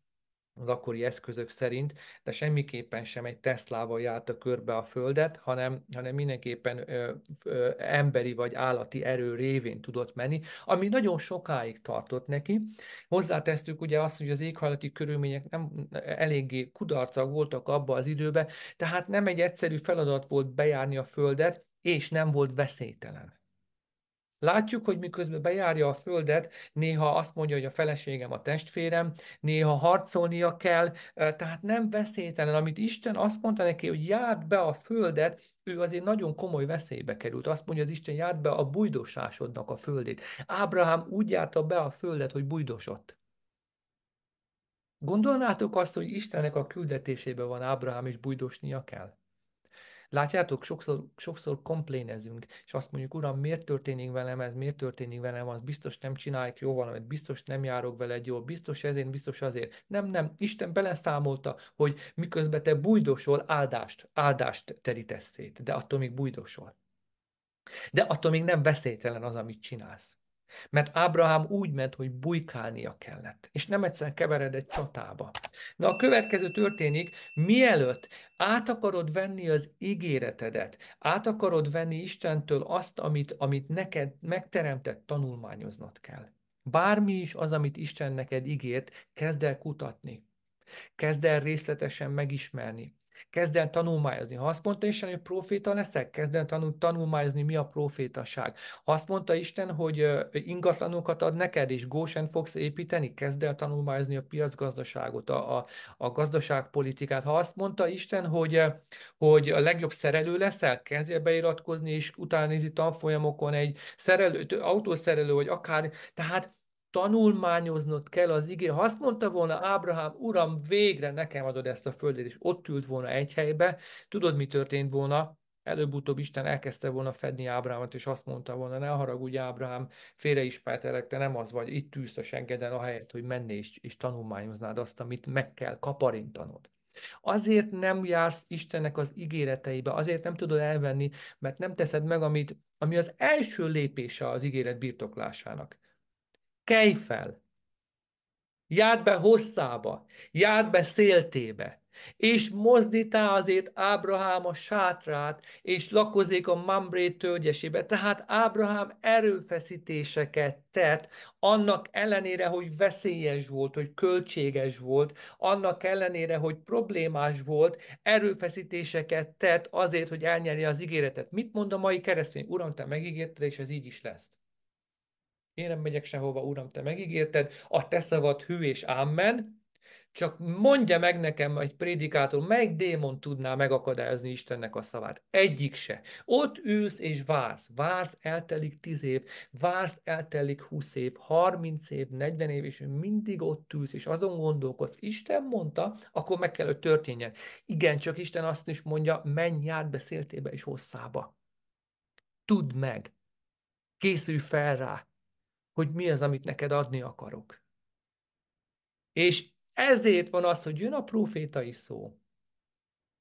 az akkori eszközök szerint, de semmiképpen sem egy Teslával a körbe a Földet, hanem, hanem mindenképpen ö, ö, emberi vagy állati erő révén tudott menni, ami nagyon sokáig tartott neki. Hozzátesztük ugye azt, hogy az éghajlati körülmények nem eléggé kudarcak voltak abba az időben, tehát nem egy egyszerű feladat volt bejárni a Földet, és nem volt veszélytelen. Látjuk, hogy miközben bejárja a földet, néha azt mondja, hogy a feleségem a testvérem, néha harcolnia kell, tehát nem veszélytelen. Amit Isten azt mondta neki, hogy járd be a földet, ő azért nagyon komoly veszélybe került. Azt mondja az Isten, járd be a bujdosásodnak a földét. Ábrahám úgy járta be a földet, hogy bujdosott. Gondolnátok azt, hogy Istennek a küldetésében van Ábrahám, és bujdosnia kell? Látjátok, sokszor, sokszor komplénezünk, és azt mondjuk, uram, miért történik velem ez, miért történik velem az, biztos nem csinálják jó valamit, biztos nem járok veled jól, biztos ezért, biztos azért. Nem, nem, Isten beleszámolta, hogy miközben te bújdosol, áldást, áldást terítesz szét, de attól még bújdosol. De attól még nem veszélytelen az, amit csinálsz. Mert Ábrahám úgy ment, hogy bujkálnia kellett, és nem egyszer keveredett csatába. Na a következő történik, mielőtt át akarod venni az ígéretedet, át akarod venni Istentől azt, amit, amit neked megteremtett, tanulmányoznod kell. Bármi is az, amit Isten neked ígért, kezd el kutatni. Kezd el részletesen megismerni. Kezd el tanulmányozni. Ha azt mondta Isten, hogy proféta leszek, kezd el tanul, tanulmányozni, mi a profétaság. Ha azt mondta Isten, hogy ingatlanokat ad neked, és gósen fogsz építeni, kezd el tanulmányozni a piacgazdaságot, a, a, a gazdaságpolitikát. Ha azt mondta Isten, hogy, hogy a legjobb szerelő leszel, kezdj el beiratkozni, és utána nézi tanfolyamokon egy szerelő, autószerelő, vagy akár, tehát tanulmányoznod kell az igé. Ha azt mondta volna Ábrahám, uram, végre nekem adod ezt a földet, és ott ült volna egy helybe, tudod, mi történt volna? Előbb-utóbb Isten elkezdte volna fedni Ábrahámat, és azt mondta volna, ne haragudj Ábrahám, félre ismertelek, te nem az vagy, itt ülsz a a ahelyett, hogy menné és, és tanulmányoznád azt, amit meg kell kaparintanod. Azért nem jársz Istennek az ígéreteibe, azért nem tudod elvenni, mert nem teszed meg, amit, ami az első lépése az ígéret birtoklásának. Kelj fel! Járd be hosszába, járd be széltébe, és mozdítá azért Ábrahám a sátrát, és lakozik a Mambré tölgyesébe. Tehát Ábrahám erőfeszítéseket tett, annak ellenére, hogy veszélyes volt, hogy költséges volt, annak ellenére, hogy problémás volt, erőfeszítéseket tett azért, hogy elnyerje az ígéretet. Mit mond a mai keresztény? Uram, te megígérted, és ez így is lesz én nem megyek sehova, Uram, te megígérted, a te szavad hű és ámen, csak mondja meg nekem egy prédikátor, melyik démon tudná megakadályozni Istennek a szavát? Egyik se. Ott ülsz és vársz. Vársz, eltelik tíz év, vársz, eltelik húsz év, harminc év, negyven év, és mindig ott ülsz, és azon gondolkodsz. Isten mondta, akkor meg kell, hogy történjen. Igen, csak Isten azt is mondja, menj át beszéltébe és hosszába. Tudd meg. Készülj fel rá hogy mi az, amit neked adni akarok. És ezért van az, hogy jön a profétai szó,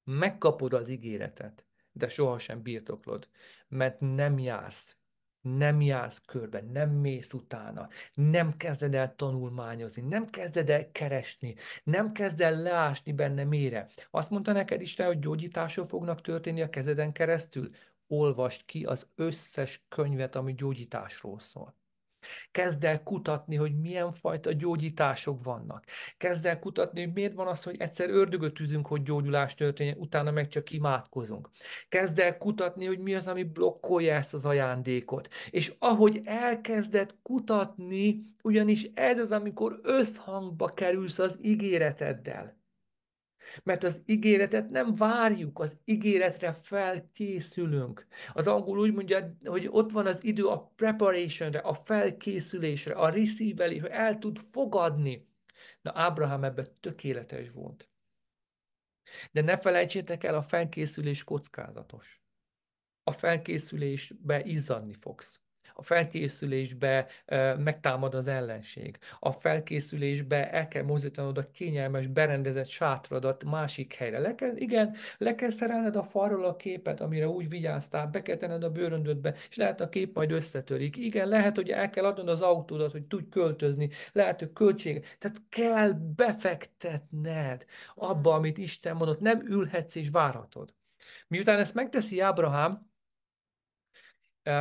megkapod az ígéretet, de sohasem birtoklod, mert nem jársz, nem jársz körben, nem mész utána, nem kezded el tanulmányozni, nem kezded el keresni, nem kezded el leásni benne mére. Azt mondta neked Isten, hogy gyógyítások fognak történni a kezeden keresztül? Olvast ki az összes könyvet, ami gyógyításról szól. Kezd el kutatni, hogy milyen fajta gyógyítások vannak. Kezd el kutatni, hogy miért van az, hogy egyszer ördögöt üzünk, hogy gyógyulás történjen, utána meg csak imádkozunk. Kezd el kutatni, hogy mi az, ami blokkolja ezt az ajándékot. És ahogy elkezded kutatni, ugyanis ez az, amikor összhangba kerülsz az ígéreteddel. Mert az ígéretet nem várjuk, az ígéretre felkészülünk. Az angol úgy mondja, hogy ott van az idő a preparationre, a felkészülésre, a hogy el tud fogadni. Na, Ábrahám ebbe tökéletes volt. De ne felejtsétek el, a felkészülés kockázatos. A felkészülésbe izzadni fogsz. A felkészülésbe megtámad az ellenség. A felkészülésbe el kell mozdítanod a kényelmes, berendezett sátradat másik helyre. Le kell, igen, le kell szerelned a falról a képet, amire úgy vigyáztál, be kell tenned a bőröndödbe, és lehet a kép majd összetörik. Igen, lehet, hogy el kell adnod az autódat, hogy tudj költözni, lehet, hogy költség. Tehát kell befektetned abba, amit Isten mondott, nem ülhetsz és várhatod. Miután ezt megteszi Ábrahám,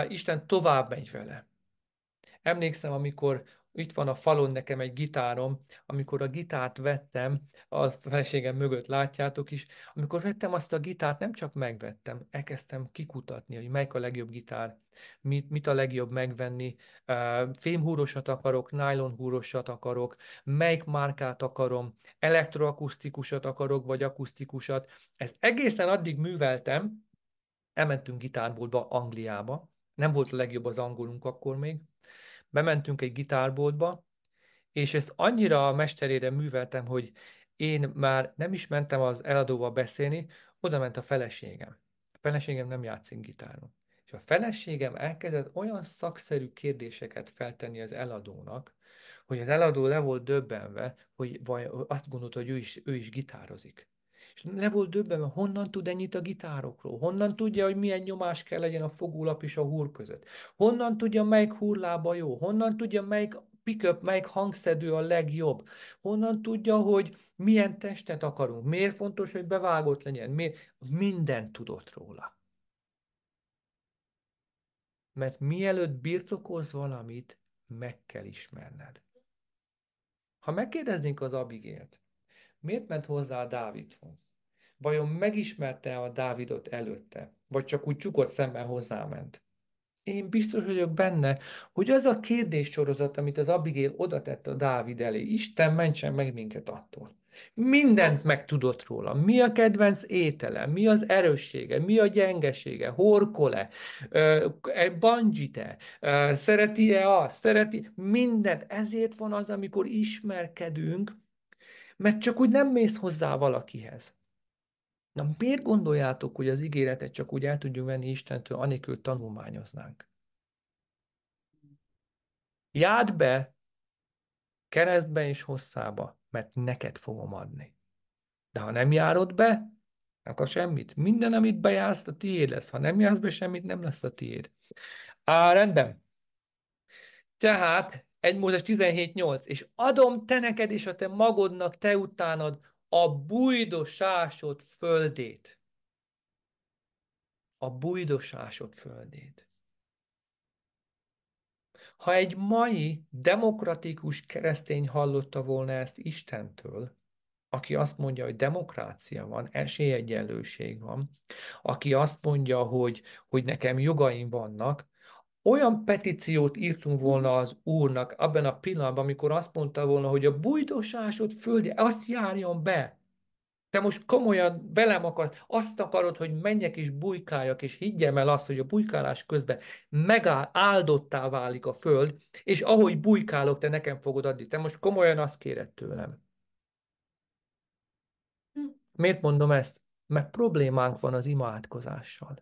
Isten tovább megy vele. Emlékszem, amikor itt van a falon nekem egy gitárom, amikor a gitárt vettem, a feleségem mögött látjátok is, amikor vettem azt a gitárt, nem csak megvettem, elkezdtem kikutatni, hogy melyik a legjobb gitár, mit, mit a legjobb megvenni, fémhúrosat akarok, nylonhúrosat akarok, melyik márkát akarom, elektroakusztikusat akarok, vagy akusztikusat. Ezt egészen addig műveltem, elmentünk gitárboltba Angliába, nem volt a legjobb az angolunk akkor még, bementünk egy gitárboltba, és ezt annyira a mesterére műveltem, hogy én már nem is mentem az eladóval beszélni, oda ment a feleségem. A feleségem nem játszik gitáron. És a feleségem elkezdett olyan szakszerű kérdéseket feltenni az eladónak, hogy az eladó le volt döbbenve, hogy vaj, azt gondolta, hogy ő is, ő is gitározik. És le volt döbbenve, honnan tud ennyit a gitárokról? Honnan tudja, hogy milyen nyomás kell legyen a fogólap és a húr között? Honnan tudja, melyik húrlába jó? Honnan tudja, melyik pickup, melyik hangszedő a legjobb? Honnan tudja, hogy milyen testet akarunk? Miért fontos, hogy bevágott legyen? Miért? Minden tudott róla. Mert mielőtt birtokoz valamit, meg kell ismerned. Ha megkérdeznénk az Abigélt, miért ment hozzá a Dávidhoz? vajon megismerte a Dávidot előtte, vagy csak úgy csukott szemmel hozzáment? Én biztos vagyok benne, hogy az a kérdéssorozat, amit az Abigail oda tett a Dávid elé, Isten mentsen meg minket attól. Mindent megtudott róla. Mi a kedvenc étele, mi az erőssége, mi a gyengesége, horkole, e, banjite, szereti-e azt, szereti, mindent. Ezért van az, amikor ismerkedünk, mert csak úgy nem mész hozzá valakihez. Na miért gondoljátok, hogy az ígéretet csak úgy el tudjuk venni Istentől, anélkül tanulmányoznánk? Járd be keresztbe és hosszába, mert neked fogom adni. De ha nem járod be, nem kap semmit. Minden, amit bejársz, a tiéd lesz. Ha nem jársz be semmit, nem lesz a tiéd. Á, rendben. Tehát 1 Mózes 17.8. És adom te neked és a te magodnak, te utánad a bújdosásod földét. A bújdosásod földét. Ha egy mai demokratikus keresztény hallotta volna ezt Istentől, aki azt mondja, hogy demokrácia van, esélyegyenlőség van, aki azt mondja, hogy, hogy nekem jogaim vannak, olyan petíciót írtunk volna az Úrnak abban a pillanatban, amikor azt mondta volna, hogy a bujdosásod földje, azt járjon be. Te most komolyan velem akarsz, azt akarod, hogy menjek és bujkáljak, és higgyem el azt, hogy a bujkálás közben megáll, áldottá válik a föld, és ahogy bujkálok, te nekem fogod adni. Te most komolyan azt kéred tőlem. Hm. Miért mondom ezt? Mert problémánk van az imádkozással.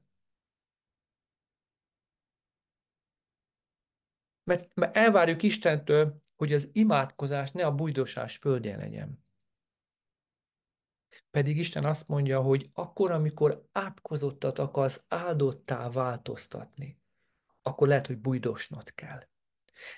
Mert, mert elvárjuk Istentől, hogy az imádkozás ne a bujdosás földjén legyen. Pedig Isten azt mondja, hogy akkor, amikor átkozottat akarsz áldottá változtatni, akkor lehet, hogy bujdosnod kell.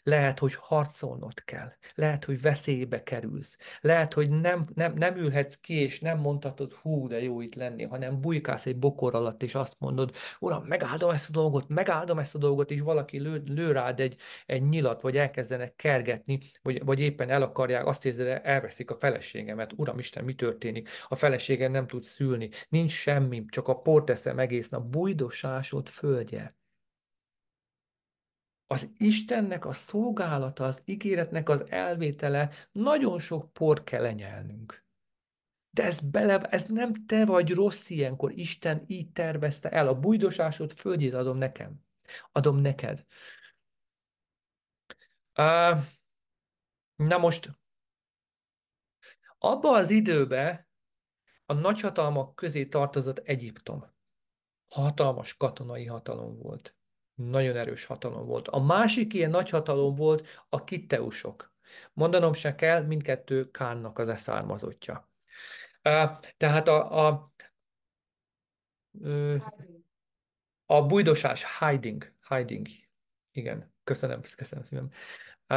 Lehet, hogy harcolnod kell, lehet, hogy veszélybe kerülsz, lehet, hogy nem, nem, nem ülhetsz ki, és nem mondhatod, hú, de jó itt lenni, hanem bujkálsz egy bokor alatt, és azt mondod, uram, megáldom ezt a dolgot, megáldom ezt a dolgot, és valaki lő, lő rád egy, egy nyilat, vagy elkezdenek kergetni, vagy, vagy éppen el akarják, azt érzed, elveszik a feleségemet, uram, Isten, mi történik, a feleségem nem tud szülni, nincs semmi, csak a port eszem egész nap, bujdosásod földje az Istennek a szolgálata, az ígéretnek az elvétele, nagyon sok por kell lenyelnünk. De ez, bele, ez nem te vagy rossz ilyenkor, Isten így tervezte el, a bújdosásod földjét adom nekem, adom neked. Uh, na most, abba az időbe a nagyhatalmak közé tartozott Egyiptom. Hatalmas katonai hatalom volt nagyon erős hatalom volt. A másik ilyen nagy hatalom volt a kitteusok. Mondanom se kell, mindkettő Kánnak az eszármazottja. Tehát a, a, a bujdosás, hiding, hiding, igen, köszönöm, köszönöm szívem.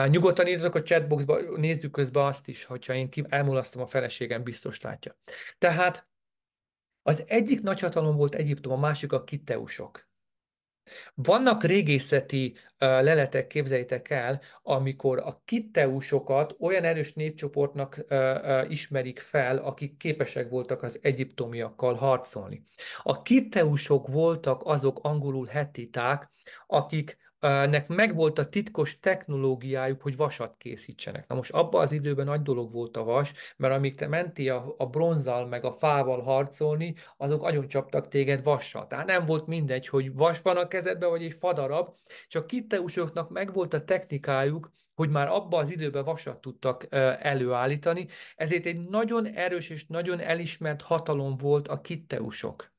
Nyugodtan írjatok a chatboxba, nézzük közben azt is, hogyha én elmulasztom a feleségem, biztos látja. Tehát az egyik nagyhatalom volt Egyiptom, a másik a kiteusok. Vannak régészeti leletek, képzeljétek el, amikor a kitteusokat olyan erős népcsoportnak ismerik fel, akik képesek voltak az egyiptomiakkal harcolni. A kitteusok voltak azok angolul hetiták, akik nek megvolt a titkos technológiájuk, hogy vasat készítsenek. Na most abban az időben nagy dolog volt a vas, mert amíg te menti a, a bronzal meg a fával harcolni, azok nagyon csaptak téged vassal. Tehát nem volt mindegy, hogy vas van a kezedben, vagy egy fadarab, csak kitteusoknak megvolt a technikájuk, hogy már abba az időben vasat tudtak előállítani, ezért egy nagyon erős és nagyon elismert hatalom volt a kitteusok.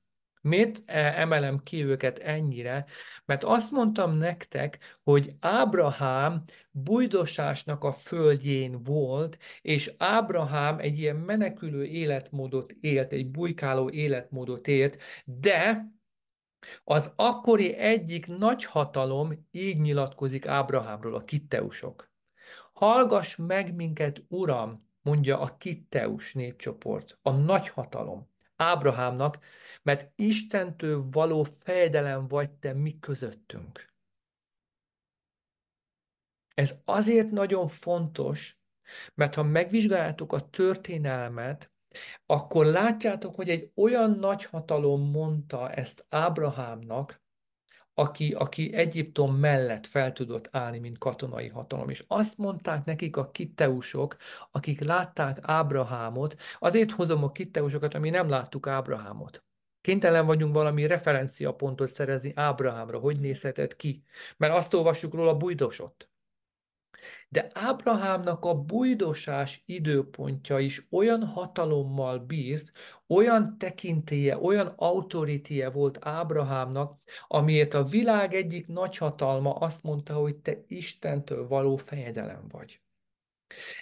Miért e, emelem ki őket ennyire? Mert azt mondtam nektek, hogy Ábrahám bujdosásnak a földjén volt, és Ábrahám egy ilyen menekülő életmódot élt, egy bujkáló életmódot élt, de az akkori egyik nagy hatalom így nyilatkozik Ábrahámról, a kitteusok. Hallgass meg minket, Uram, mondja a kitteus népcsoport, a nagy hatalom. Ábrahámnak, mert Istentől való fejdelem vagy te mi közöttünk. Ez azért nagyon fontos, mert ha megvizsgáljátok a történelmet, akkor látjátok, hogy egy olyan nagy hatalom mondta ezt Ábrahámnak, aki, aki Egyiptom mellett fel tudott állni, mint katonai hatalom. És azt mondták nekik a kitteusok, akik látták Ábrahámot, azért hozom a kitteusokat, ami nem láttuk Ábrahámot. Kénytelen vagyunk valami referenciapontot szerezni Ábrahámra, hogy nézhetett ki. Mert azt olvassuk róla bujdosott. De Ábrahámnak a bujdosás időpontja is olyan hatalommal bírt, olyan tekintéje, olyan autoritie volt Ábrahámnak, amiért a világ egyik nagyhatalma azt mondta, hogy te Istentől való fejedelem vagy.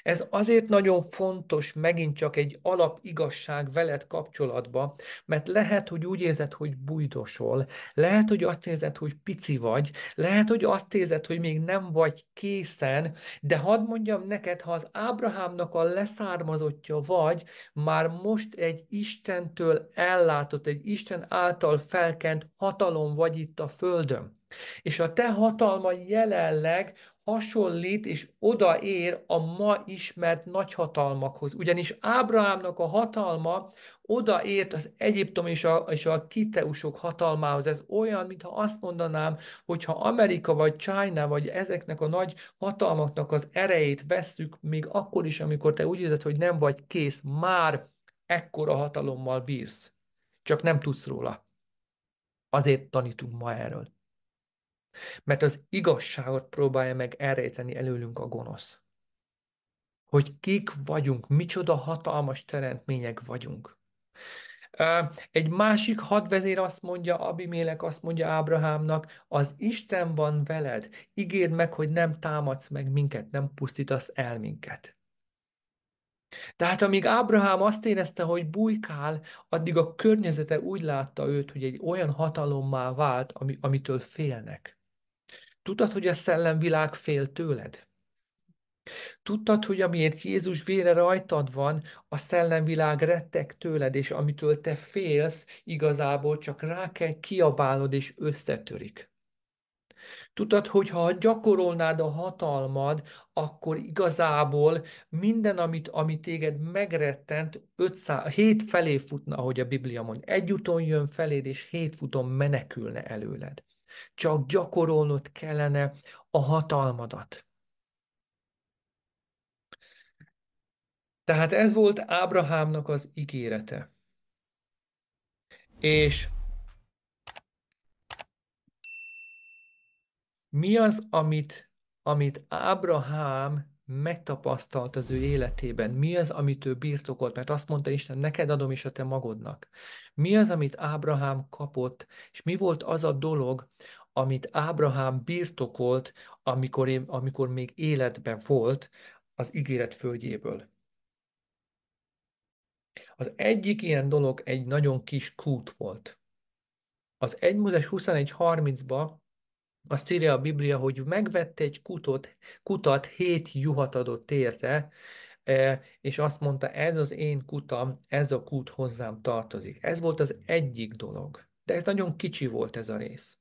Ez azért nagyon fontos megint csak egy alapigasság veled kapcsolatba, mert lehet, hogy úgy érzed, hogy bujdosol, lehet, hogy azt érzed, hogy pici vagy, lehet, hogy azt érzed, hogy még nem vagy készen, de hadd mondjam neked, ha az Ábrahámnak a leszármazottja vagy, már most egy Istentől ellátott, egy Isten által felkent hatalom vagy itt a Földön. És a te hatalma jelenleg hasonlít és odaér a ma ismert nagyhatalmakhoz. Ugyanis Ábrahámnak a hatalma odaért az Egyiptom és a, és a kiteusok hatalmához. Ez olyan, mintha azt mondanám, hogy ha Amerika vagy China vagy ezeknek a nagy hatalmaknak az erejét vesszük, még akkor is, amikor te úgy érzed, hogy nem vagy kész, már ekkora hatalommal bírsz. Csak nem tudsz róla. Azért tanítunk ma erről. Mert az igazságot próbálja meg elrejteni előlünk a gonosz. Hogy kik vagyunk, micsoda hatalmas teremtmények vagyunk. Egy másik hadvezér azt mondja, Abimélek azt mondja Ábrahámnak, az Isten van veled, ígérd meg, hogy nem támadsz meg minket, nem pusztítasz el minket. Tehát amíg Ábrahám azt érezte, hogy bujkál, addig a környezete úgy látta őt, hogy egy olyan hatalommá vált, amitől félnek. Tudtad, hogy a szellemvilág fél tőled? Tudtad, hogy amiért Jézus vére rajtad van, a szellemvilág retteg tőled, és amitől te félsz, igazából csak rá kell kiabálnod, és összetörik. Tudod, hogy ha gyakorolnád a hatalmad, akkor igazából minden, amit, ami téged megrettent, 500, hét felé futna, ahogy a Biblia mond. Egy jön feléd, és hét futon menekülne előled csak gyakorolnod kellene a hatalmadat. Tehát ez volt Ábrahámnak az ígérete. És mi az, amit, amit Ábrahám megtapasztalt az ő életében? Mi az, amit ő birtokolt? Mert azt mondta Isten, neked adom is, a te magodnak. Mi az, amit Ábrahám kapott, és mi volt az a dolog, amit Ábrahám birtokolt, amikor, én, amikor még életben volt az ígéret földjéből. Az egyik ilyen dolog egy nagyon kis kút volt. Az 1 Mózes 21.30-ba azt írja a Biblia, hogy megvette egy kutot, kutat, hét juhat adott érte, e, és azt mondta, ez az én kutam, ez a kút hozzám tartozik. Ez volt az egyik dolog. De ez nagyon kicsi volt ez a rész.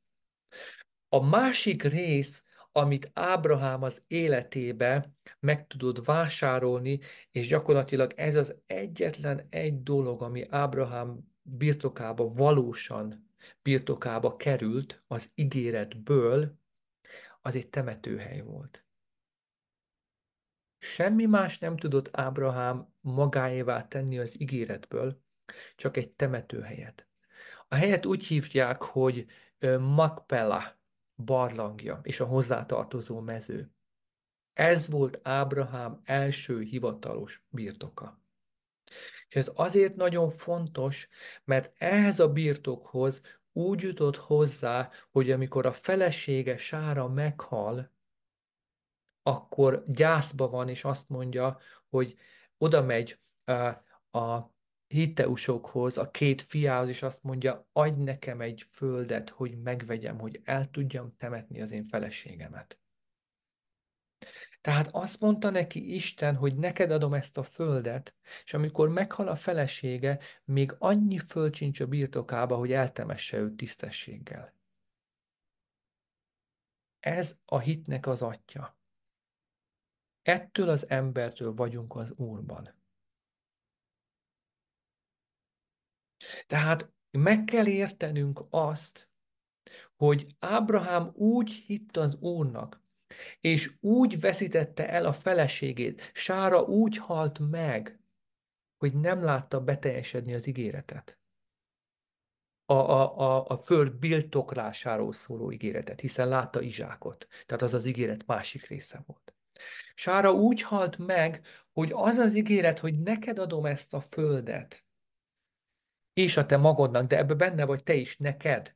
A másik rész, amit Ábrahám az életébe meg tudod vásárolni, és gyakorlatilag ez az egyetlen egy dolog, ami Ábrahám birtokába valósan birtokába került az ígéretből, az egy temetőhely volt. Semmi más nem tudott Ábrahám magáévá tenni az ígéretből, csak egy temetőhelyet. A helyet úgy hívják, hogy Makpela barlangja és a hozzátartozó mező. Ez volt Ábrahám első hivatalos birtoka. És ez azért nagyon fontos, mert ehhez a birtokhoz úgy jutott hozzá, hogy amikor a felesége Sára meghal, akkor gyászba van, és azt mondja, hogy oda megy a, a hitteusokhoz, a két fiához, és azt mondja, adj nekem egy földet, hogy megvegyem, hogy el tudjam temetni az én feleségemet. Tehát azt mondta neki Isten, hogy neked adom ezt a földet, és amikor meghal a felesége, még annyi föld sincs a birtokába, hogy eltemesse őt tisztességgel. Ez a hitnek az atya. Ettől az embertől vagyunk az Úrban. Tehát meg kell értenünk azt, hogy Ábrahám úgy hitt az Úrnak, és úgy veszítette el a feleségét. Sára úgy halt meg, hogy nem látta beteljesedni az ígéretet. A, a, a, a föld birtoklásáról szóló ígéretet, hiszen látta Izsákot. Tehát az az ígéret másik része volt. Sára úgy halt meg, hogy az az ígéret, hogy neked adom ezt a földet, és a te magodnak, de ebbe benne vagy te is neked,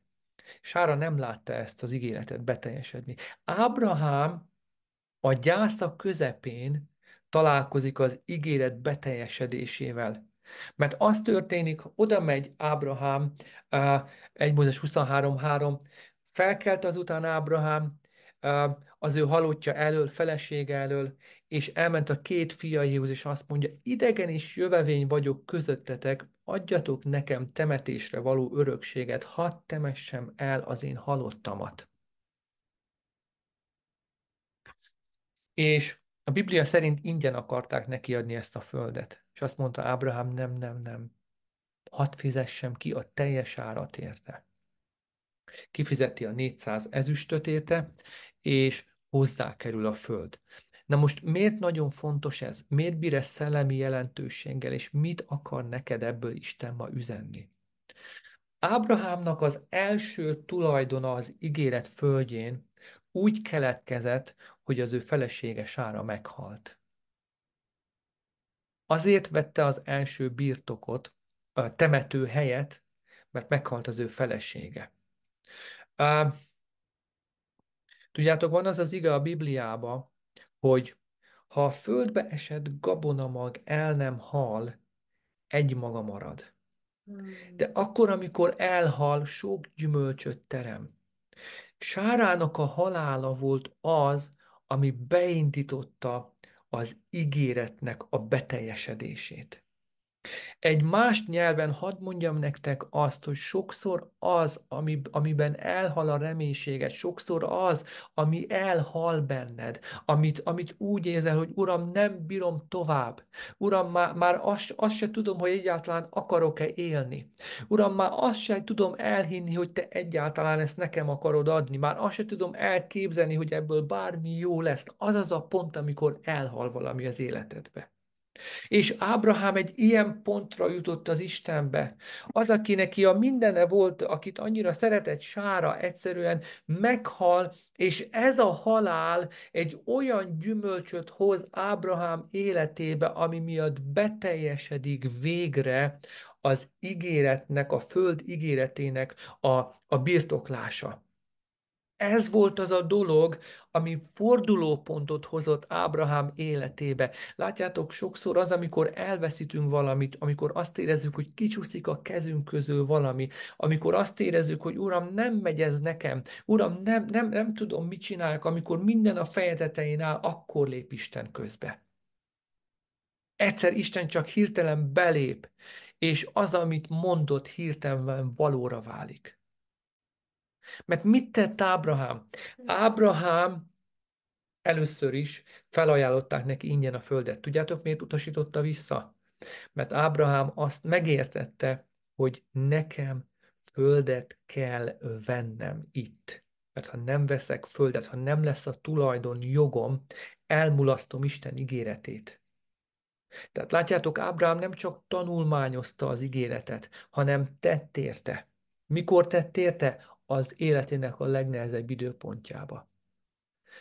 Sára nem látta ezt az ígéretet beteljesedni. Ábrahám a gyászak közepén találkozik az ígéret beteljesedésével. Mert az történik, oda megy Ábrahám, 1 Mózes 23.3, felkelt azután Ábrahám, az ő halottja elől, felesége elől, és elment a két fiaihoz, és azt mondja, idegen és jövevény vagyok közöttetek, adjatok nekem temetésre való örökséget, hadd temessem el az én halottamat. És a Biblia szerint ingyen akarták neki adni ezt a földet. És azt mondta Ábrahám, nem, nem, nem. Hadd fizessem ki a teljes árat érte. Kifizeti a 400 ezüstöt érte, és hozzá kerül a föld. Na most miért nagyon fontos ez? Miért bír ez szellemi jelentőséggel, és mit akar neked ebből Isten ma üzenni? Ábrahámnak az első tulajdona az ígéret földjén úgy keletkezett, hogy az ő felesége Sára meghalt. Azért vette az első birtokot, a temető helyet, mert meghalt az ő felesége. tudjátok, van az az ige a Bibliában? hogy ha a földbe esett gabonamag el nem hal, egy maga marad. Hmm. De akkor, amikor elhal, sok gyümölcsöt terem. Sárának a halála volt az, ami beindította az ígéretnek a beteljesedését. Egy más nyelven hadd mondjam nektek azt, hogy sokszor az, ami, amiben elhal a reménységed, sokszor az, ami elhal benned, amit, amit úgy érzel, hogy Uram, nem bírom tovább. Uram, már, már azt, azt se tudom, hogy egyáltalán akarok-e élni. Uram, már azt se tudom elhinni, hogy te egyáltalán ezt nekem akarod adni. Már azt se tudom elképzelni, hogy ebből bármi jó lesz. Az az a pont, amikor elhal valami az életedbe. És Ábrahám egy ilyen pontra jutott az Istenbe. Az, aki neki a mindene volt, akit annyira szeretett Sára, egyszerűen meghal, és ez a halál egy olyan gyümölcsöt hoz Ábrahám életébe, ami miatt beteljesedik végre az ígéretnek, a föld ígéretének a, a birtoklása ez volt az a dolog, ami fordulópontot hozott Ábrahám életébe. Látjátok, sokszor az, amikor elveszítünk valamit, amikor azt érezzük, hogy kicsúszik a kezünk közül valami, amikor azt érezzük, hogy Uram, nem megy ez nekem, Uram, nem, nem, nem tudom, mit csinálok, amikor minden a fejetetein áll, akkor lép Isten közbe. Egyszer Isten csak hirtelen belép, és az, amit mondott, hirtelen valóra válik. Mert mit tett Ábrahám? Ábrahám először is felajánlották neki ingyen a földet. Tudjátok, miért utasította vissza? Mert Ábrahám azt megértette, hogy nekem földet kell vennem itt. Mert ha nem veszek földet, ha nem lesz a tulajdon jogom, elmulasztom Isten ígéretét. Tehát látjátok, Ábrám nem csak tanulmányozta az ígéretet, hanem tett érte. Mikor tett érte? az életének a legnehezebb időpontjába.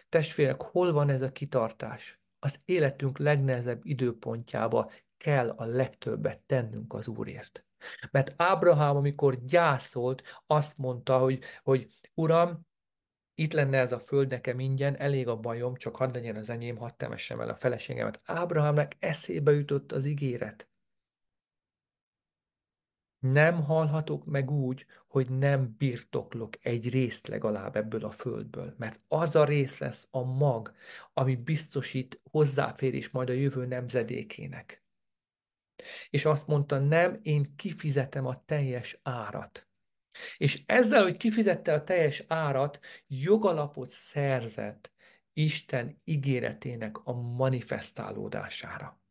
Testvérek, hol van ez a kitartás? Az életünk legnehezebb időpontjába kell a legtöbbet tennünk az Úrért. Mert Ábrahám, amikor gyászolt, azt mondta, hogy, hogy Uram, itt lenne ez a föld nekem ingyen, elég a bajom, csak hadd legyen az enyém, hadd temessem el a feleségemet. Ábrahámnak eszébe jutott az ígéret nem halhatok meg úgy, hogy nem birtoklok egy részt legalább ebből a földből, mert az a rész lesz a mag, ami biztosít hozzáférés majd a jövő nemzedékének. És azt mondta, nem, én kifizetem a teljes árat. És ezzel, hogy kifizette a teljes árat, jogalapot szerzett Isten ígéretének a manifestálódására.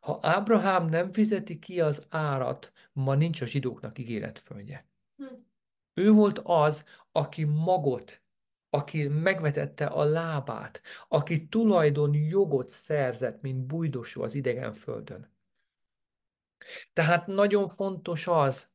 Ha Ábrahám nem fizeti ki az árat, ma nincs a zsidóknak ígéretföldje. Hm. Ő volt az, aki magot, aki megvetette a lábát, aki tulajdon jogot szerzett, mint bújdosó az idegen földön. Tehát nagyon fontos az,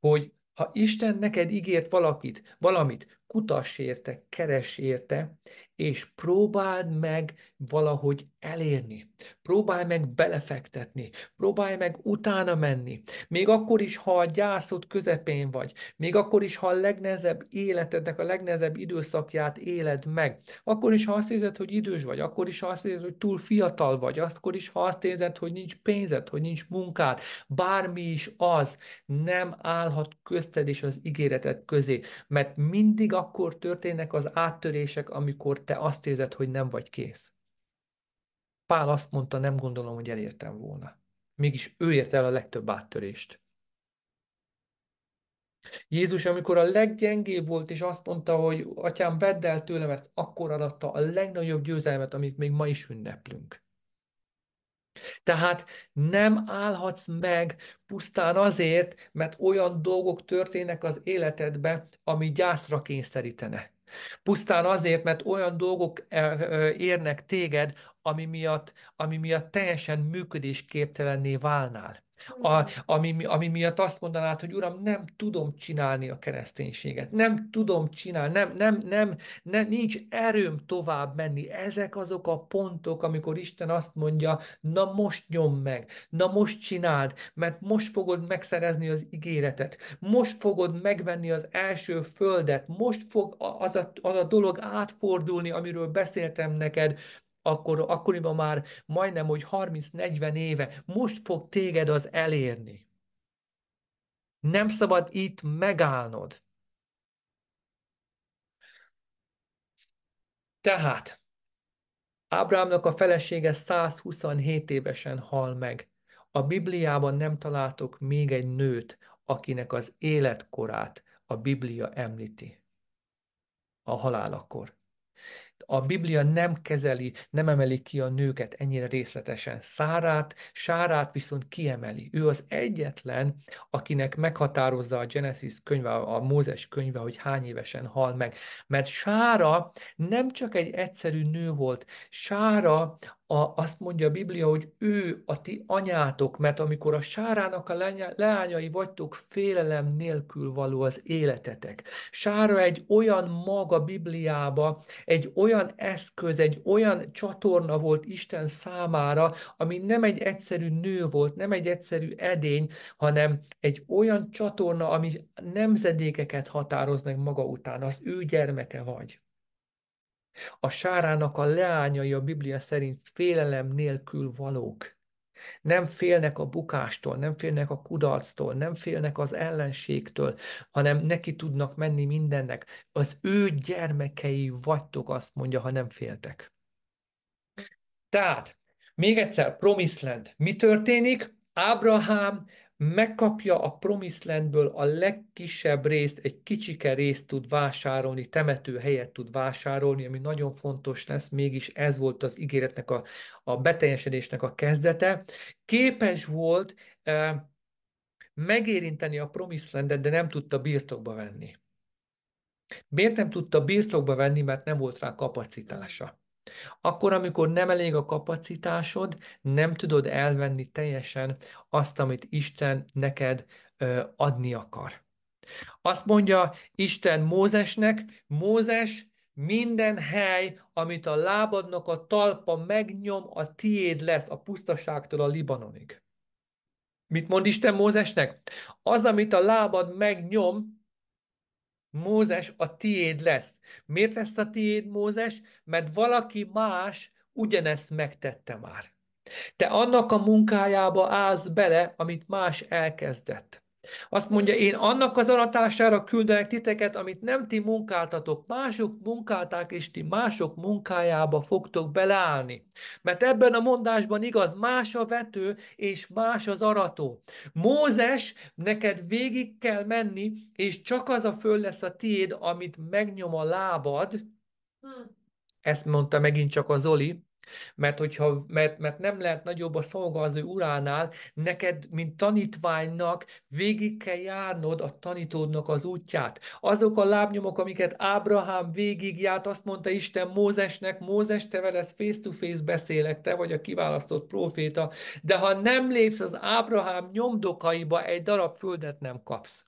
hogy ha Isten neked ígért valakit, valamit, kutass érte, keres érte, és próbáld meg valahogy elérni. Próbálj meg belefektetni, próbálj meg utána menni. Még akkor is, ha a gyászod közepén vagy, még akkor is, ha a legnehezebb életednek a legnehezebb időszakját éled meg, akkor is, ha azt érzed, hogy idős vagy, akkor is, ha azt érzed, hogy túl fiatal vagy, akkor is, ha azt érzed, hogy nincs pénzed, hogy nincs munkád, bármi is az, nem állhat közted és az ígéretet közé, mert mindig akkor történnek az áttörések, amikor te azt érzed, hogy nem vagy kész. Pál azt mondta, nem gondolom, hogy elértem volna. Mégis ő ért el a legtöbb áttörést. Jézus, amikor a leggyengébb volt, és azt mondta, hogy atyám, vedd el tőlem ezt, akkor adatta a legnagyobb győzelmet, amit még ma is ünneplünk. Tehát nem állhatsz meg pusztán azért, mert olyan dolgok történnek az életedbe, ami gyászra kényszerítene. Pusztán azért, mert olyan dolgok érnek téged, ami miatt, ami miatt teljesen működésképtelenné válnál a, ami, ami miatt azt mondanád, hogy Uram, nem tudom csinálni a kereszténységet, nem tudom csinálni, nem, nem, nem, nem, nincs erőm tovább menni. Ezek azok a pontok, amikor Isten azt mondja, na most nyom meg, na most csináld, mert most fogod megszerezni az ígéretet, most fogod megvenni az első földet, most fog az a, az a dolog átfordulni, amiről beszéltem neked, akkor, akkoriban már majdnem, hogy 30-40 éve, most fog téged az elérni. Nem szabad itt megállnod. Tehát, Ábrámnak a felesége 127 évesen hal meg. A Bibliában nem találtok még egy nőt, akinek az életkorát a Biblia említi. A halálakor a Biblia nem kezeli, nem emeli ki a nőket ennyire részletesen. Szárát, Sárát viszont kiemeli. Ő az egyetlen, akinek meghatározza a Genesis könyve, a Mózes könyve, hogy hány évesen hal meg. Mert Sára nem csak egy egyszerű nő volt, Sára a, azt mondja a Biblia, hogy ő a ti anyátok, mert amikor a sárának a leányai vagytok, félelem nélkül való az életetek. Sára egy olyan maga Bibliába, egy olyan eszköz, egy olyan csatorna volt Isten számára, ami nem egy egyszerű nő volt, nem egy egyszerű edény, hanem egy olyan csatorna, ami nemzedékeket határoz meg maga után, az ő gyermeke vagy. A sárának a leányai a Biblia szerint félelem nélkül valók. Nem félnek a bukástól, nem félnek a kudarctól, nem félnek az ellenségtől, hanem neki tudnak menni mindennek. Az ő gyermekei vagytok, azt mondja, ha nem féltek. Tehát, még egyszer, Promisland. Mi történik? Ábrahám megkapja a Promised a legkisebb részt, egy kicsike részt tud vásárolni, temető helyet tud vásárolni, ami nagyon fontos lesz, mégis ez volt az ígéretnek, a, a beteljesedésnek a kezdete. Képes volt e, megérinteni a Promised de nem tudta birtokba venni. Miért nem tudta birtokba venni, mert nem volt rá kapacitása. Akkor, amikor nem elég a kapacitásod, nem tudod elvenni teljesen azt, amit Isten neked adni akar. Azt mondja Isten Mózesnek, Mózes, minden hely, amit a lábadnak a talpa megnyom, a tiéd lesz a pusztaságtól a Libanonig. Mit mond Isten Mózesnek? Az, amit a lábad megnyom, Mózes a tiéd lesz. Miért lesz a tiéd Mózes? Mert valaki más ugyanezt megtette már. Te annak a munkájába állsz bele, amit más elkezdett. Azt mondja, én annak az aratására küldenek titeket, amit nem ti munkáltatok. Mások munkálták, és ti mások munkájába fogtok beleállni. Mert ebben a mondásban igaz, más a vető, és más az arató. Mózes, neked végig kell menni, és csak az a föl lesz a tiéd, amit megnyom a lábad. Hm. Ezt mondta megint csak a Zoli, mert, hogyha, mert, mert nem lehet nagyobb a szolga az ő uránál, neked, mint tanítványnak végig kell járnod a tanítódnak az útját. Azok a lábnyomok, amiket Ábrahám végigjárt, azt mondta Isten Mózesnek, Mózes, te veled face to face beszélek, te vagy a kiválasztott proféta, de ha nem lépsz az Ábrahám nyomdokaiba, egy darab földet nem kapsz.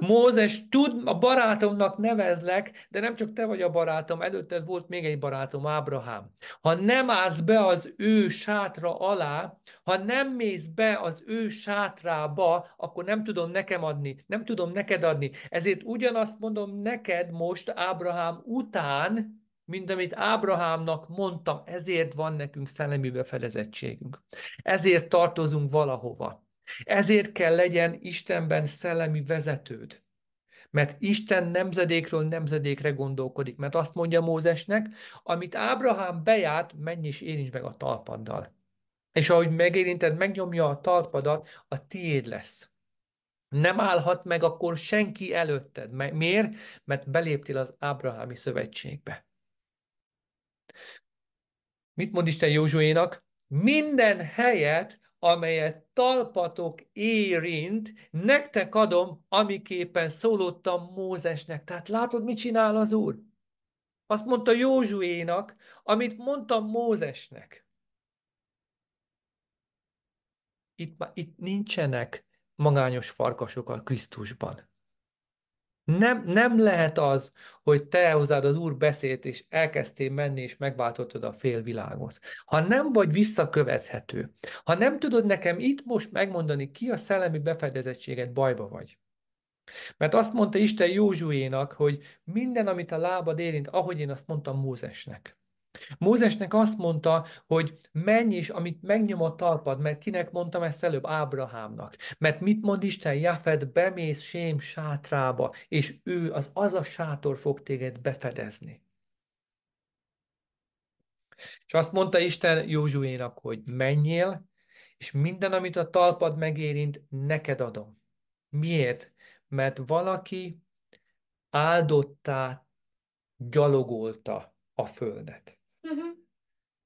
Mózes, tud, a barátomnak nevezlek, de nem csak te vagy a barátom, előtted volt még egy barátom, Ábrahám. Ha nem állsz be az ő sátra alá, ha nem mész be az ő sátrába, akkor nem tudom nekem adni, nem tudom neked adni. Ezért ugyanazt mondom neked most Ábrahám után, mint amit Ábrahámnak mondtam, ezért van nekünk szellemi befedezettségünk. Ezért tartozunk valahova. Ezért kell legyen Istenben szellemi vezetőd. Mert Isten nemzedékről nemzedékre gondolkodik. Mert azt mondja Mózesnek, amit Ábrahám bejárt, menj és érints meg a talpaddal. És ahogy megérinted, megnyomja a talpadat, a tiéd lesz. Nem állhat meg akkor senki előtted. Miért? Mert beléptél az Ábrahámi szövetségbe. Mit mond Isten Józsuénak? Minden helyet, amelyet talpatok érint, nektek adom, amiképpen szólottam Mózesnek. Tehát látod, mit csinál az Úr? Azt mondta Józsuénak, amit mondtam Mózesnek. Itt, itt nincsenek magányos farkasok a Krisztusban. Nem, nem lehet az, hogy te hozzád az Úr beszélt, és elkezdtél menni, és megváltottad a félvilágot. Ha nem vagy visszakövethető, ha nem tudod nekem itt most megmondani, ki a szellemi befedezettséget, bajba vagy. Mert azt mondta Isten Józsuénak, hogy minden, amit a lábad érint, ahogy én azt mondtam Mózesnek. Mózesnek azt mondta, hogy menj is, amit megnyom a talpad, mert kinek mondtam ezt előbb? Ábrahámnak. Mert mit mond Isten? Jafet, bemész sém sátrába, és ő, az az a sátor fog téged befedezni. És azt mondta Isten Józsuénak, hogy menjél, és minden, amit a talpad megérint, neked adom. Miért? Mert valaki áldottá gyalogolta a földet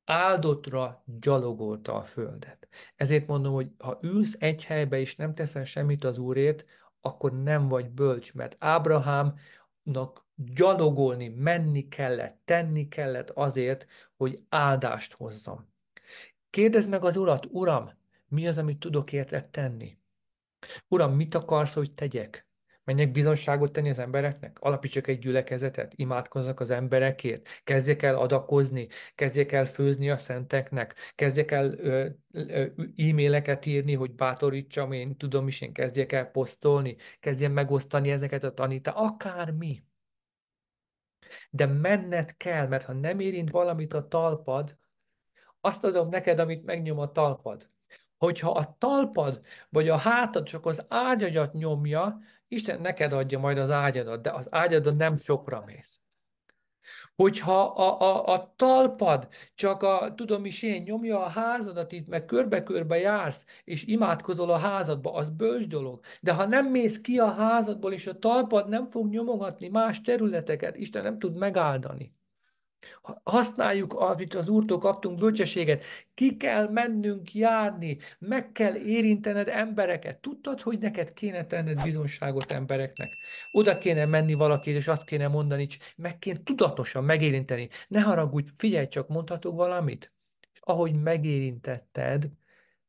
áldottra gyalogolta a földet. Ezért mondom, hogy ha ülsz egy helybe és nem teszel semmit az úrét, akkor nem vagy bölcs, mert Ábrahámnak gyalogolni, menni kellett, tenni kellett azért, hogy áldást hozzam. Kérdezd meg az Urat, Uram, mi az, amit tudok érted tenni? Uram, mit akarsz, hogy tegyek? Menjek bizonságot tenni az embereknek? Alapítsak egy gyülekezetet? Imádkozzak az emberekért? Kezdjek el adakozni? Kezdjek el főzni a szenteknek? Kezdjek el ö, ö, e-maileket írni, hogy bátorítsam, én tudom is, én kezdjek el posztolni? Kezdjem megosztani ezeket a tanítá, akármi. De menned kell, mert ha nem érint valamit a talpad, azt adom neked, amit megnyom a talpad. Hogyha a talpad, vagy a hátad csak az ágyagyat nyomja, Isten neked adja majd az ágyadat, de az ágyadon nem sokra mész. Hogyha a, a, a talpad csak a, tudom is én, nyomja a házadat itt, meg körbe-körbe jársz, és imádkozol a házadba, az bölcs dolog. De ha nem mész ki a házadból, és a talpad nem fog nyomogatni más területeket, Isten nem tud megáldani. Használjuk, amit az Úrtól kaptunk, bölcsességet. Ki kell mennünk járni, meg kell érintened embereket. Tudtad, hogy neked kéne tenned bizonságot embereknek. Oda kéne menni valaki, és azt kéne mondani, meg kéne tudatosan megérinteni. Ne haragudj, figyelj csak, mondhatok valamit? És ahogy megérintetted,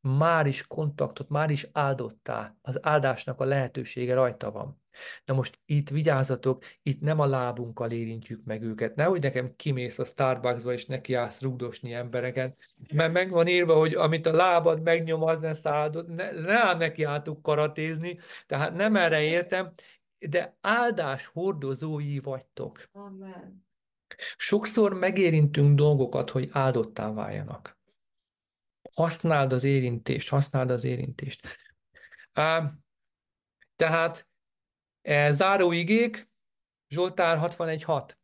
már is kontaktot, már is áldottál. Az áldásnak a lehetősége rajta van. Na most itt vigyázzatok, itt nem a lábunkkal érintjük meg őket. Nehogy nekem kimész a Starbucksba, és állsz rugdosni embereket, mert meg van írva, hogy amit a lábad megnyom, az ne szádod, ne, ne álltuk karatézni, tehát nem erre értem, de áldás hordozói vagytok. Amen. Sokszor megérintünk dolgokat, hogy áldottá váljanak. Használd az érintést, használd az érintést. Tehát Eh, Záróigék, Zsoltár 61.6.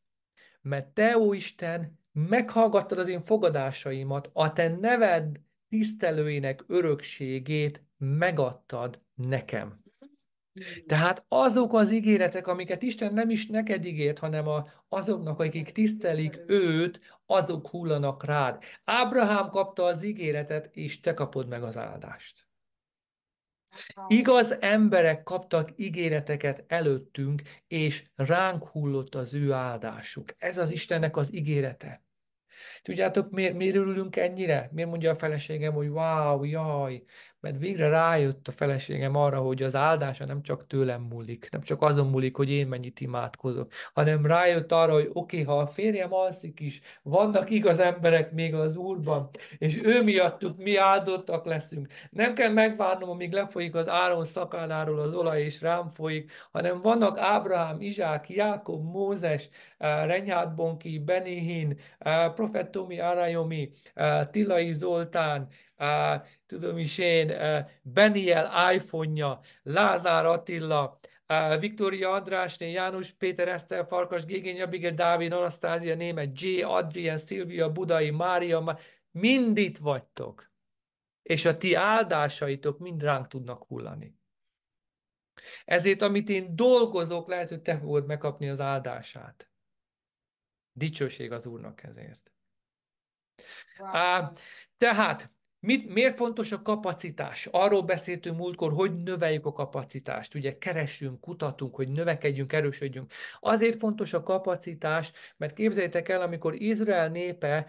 Mert te, ó Isten, meghallgattad az én fogadásaimat, a te neved tisztelőinek örökségét megadtad nekem. Tehát azok az ígéretek, amiket Isten nem is neked ígért, hanem a, azoknak, akik tisztelik őt, azok hullanak rád. Ábrahám kapta az ígéretet, és te kapod meg az áldást. Igaz emberek kaptak ígéreteket előttünk, és ránk hullott az ő áldásuk. Ez az Istennek az ígérete. Tudjátok, miért, miért örülünk ennyire? Miért mondja a feleségem, hogy wow, jaj, mert végre rájött a feleségem arra, hogy az áldása nem csak tőlem múlik, nem csak azon múlik, hogy én mennyit imádkozok, hanem rájött arra, hogy oké, okay, ha a férjem alszik is, vannak igaz emberek még az Úrban, és ő miattuk mi áldottak leszünk. Nem kell megvárnom, amíg lefolyik az Áron szakánáról az olaj, és rám folyik, hanem vannak Ábrahám, Izsák, Jákob, Mózes, eh, Renyhát Bonki, Benihin, eh, Profetomi Arajomi, eh, Tilai Zoltán, uh, tudom is én, uh, Beniel iPhone-ja, Lázár Attila, uh, Viktória Andrásné, János Péter Eszter Farkas, Gégény Abigail, Dávid Anasztázia, Német, J. Adrien, Szilvia, Budai, Mária, Ma- mind itt vagytok. És a ti áldásaitok mind ránk tudnak hullani. Ezért, amit én dolgozok, lehet, hogy te fogod megkapni az áldását. Dicsőség az Úrnak ezért. Wow. Á, tehát Mit, miért fontos a kapacitás? Arról beszéltünk múltkor, hogy növeljük a kapacitást. Ugye keresünk, kutatunk, hogy növekedjünk, erősödjünk. Azért fontos a kapacitás, mert képzeljétek el, amikor Izrael népe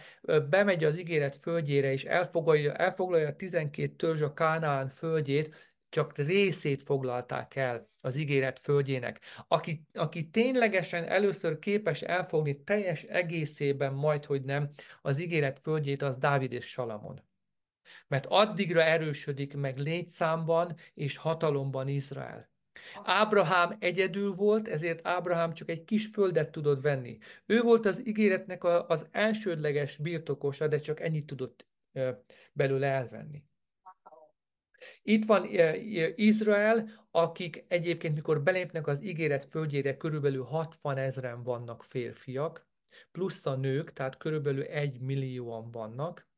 bemegy az ígéret földjére, és elfoglalja, elfoglalja 12 törzs a Kánaán földjét, csak részét foglalták el az ígéret földjének. Aki, aki ténylegesen először képes elfogni teljes egészében, majd hogy nem, az ígéret földjét, az Dávid és Salamon. Mert addigra erősödik meg létszámban és hatalomban Izrael. Ábrahám egyedül volt, ezért Ábrahám csak egy kis földet tudott venni. Ő volt az ígéretnek az elsődleges birtokosa, de csak ennyit tudott belőle elvenni. Itt van Izrael, akik egyébként, mikor belépnek az ígéret földjére, körülbelül 60 ezeren vannak férfiak, plusz a nők, tehát körülbelül egy millióan vannak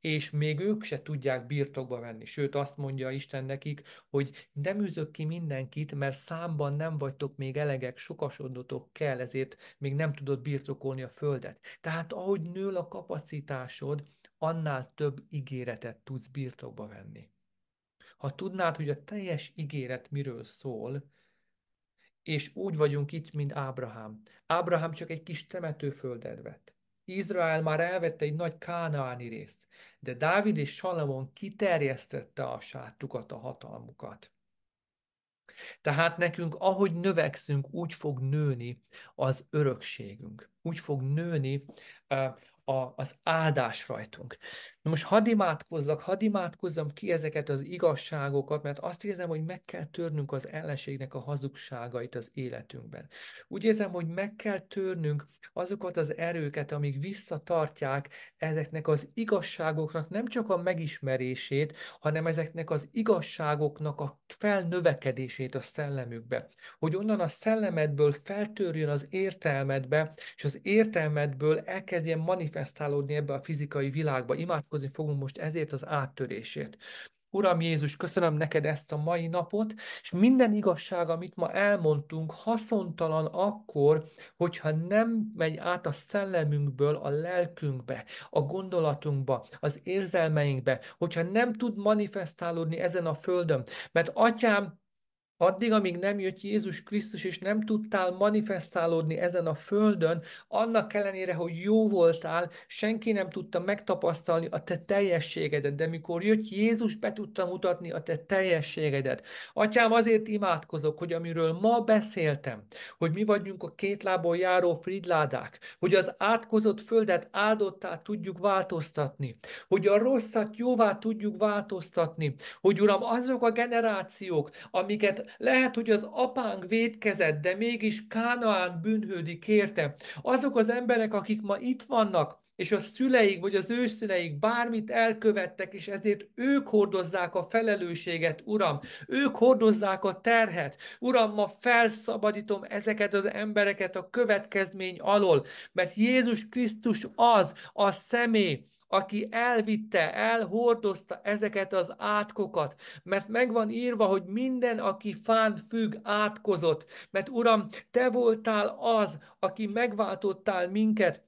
és még ők se tudják birtokba venni. Sőt, azt mondja Isten nekik, hogy nem üzök ki mindenkit, mert számban nem vagytok még elegek, sokasodnotok kell, ezért még nem tudod birtokolni a földet. Tehát ahogy nő a kapacitásod, annál több ígéretet tudsz birtokba venni. Ha tudnád, hogy a teljes ígéret miről szól, és úgy vagyunk itt, mint Ábrahám. Ábrahám csak egy kis temetőföldet vett. Izrael már elvette egy nagy kánáni részt, de Dávid és Salamon kiterjesztette a sátrukat, a hatalmukat. Tehát nekünk, ahogy növekszünk, úgy fog nőni az örökségünk, úgy fog nőni a, az áldás rajtunk. Na most hadd imádkozzak, hadd imádkozzam ki ezeket az igazságokat, mert azt érzem, hogy meg kell törnünk az ellenségnek a hazugságait az életünkben. Úgy érzem, hogy meg kell törnünk azokat az erőket, amik visszatartják ezeknek az igazságoknak nem csak a megismerését, hanem ezeknek az igazságoknak a felnövekedését a szellemükbe. Hogy onnan a szellemedből feltörjön az értelmedbe, és az értelmedből elkezdjen manifestálódni ebbe a fizikai világba. Imádkozzam imádkozni fogunk most ezért az áttörésért. Uram Jézus, köszönöm neked ezt a mai napot, és minden igazság, amit ma elmondtunk, haszontalan akkor, hogyha nem megy át a szellemünkből a lelkünkbe, a gondolatunkba, az érzelmeinkbe, hogyha nem tud manifestálódni ezen a földön. Mert atyám, Addig, amíg nem jött Jézus Krisztus, és nem tudtál manifestálódni ezen a földön, annak ellenére, hogy jó voltál, senki nem tudta megtapasztalni a te teljességedet, de mikor jött Jézus, be tudta mutatni a te teljességedet. Atyám, azért imádkozok, hogy amiről ma beszéltem, hogy mi vagyunk a két lábon járó fridládák, hogy az átkozott földet áldottá tudjuk változtatni, hogy a rosszat jóvá tudjuk változtatni, hogy Uram, azok a generációk, amiket lehet, hogy az apánk védkezett, de mégis Kánaán bűnhődik érte. Azok az emberek, akik ma itt vannak, és a szüleik vagy az őszüleik bármit elkövettek, és ezért ők hordozzák a felelősséget, Uram. Ők hordozzák a terhet. Uram, ma felszabadítom ezeket az embereket a következmény alól, mert Jézus Krisztus az a személy, aki elvitte, elhordozta ezeket az átkokat, mert megvan írva, hogy minden, aki fán függ, átkozott, mert Uram, Te voltál az, aki megváltottál minket,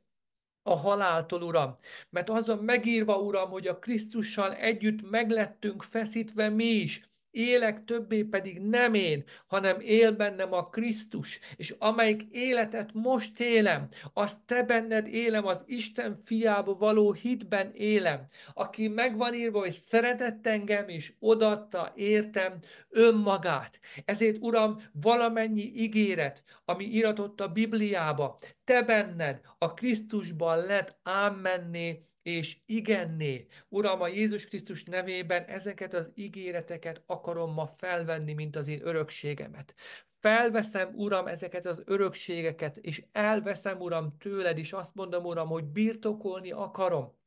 a haláltól, Uram. Mert az van megírva, Uram, hogy a Krisztussal együtt meglettünk feszítve mi is, Élek többé pedig nem én, hanem él bennem a Krisztus, és amelyik életet most élem, azt te benned élem, az Isten fiába való hitben élem, aki megvan írva, hogy szeretett engem, és odatta, értem önmagát. Ezért, Uram, valamennyi ígéret, ami iratott a Bibliába, te benned, a Krisztusban lett ámmenné és igenné. Uram, a Jézus Krisztus nevében ezeket az ígéreteket akarom ma felvenni, mint az én örökségemet. Felveszem, Uram, ezeket az örökségeket, és elveszem, Uram, tőled, és azt mondom, Uram, hogy birtokolni akarom.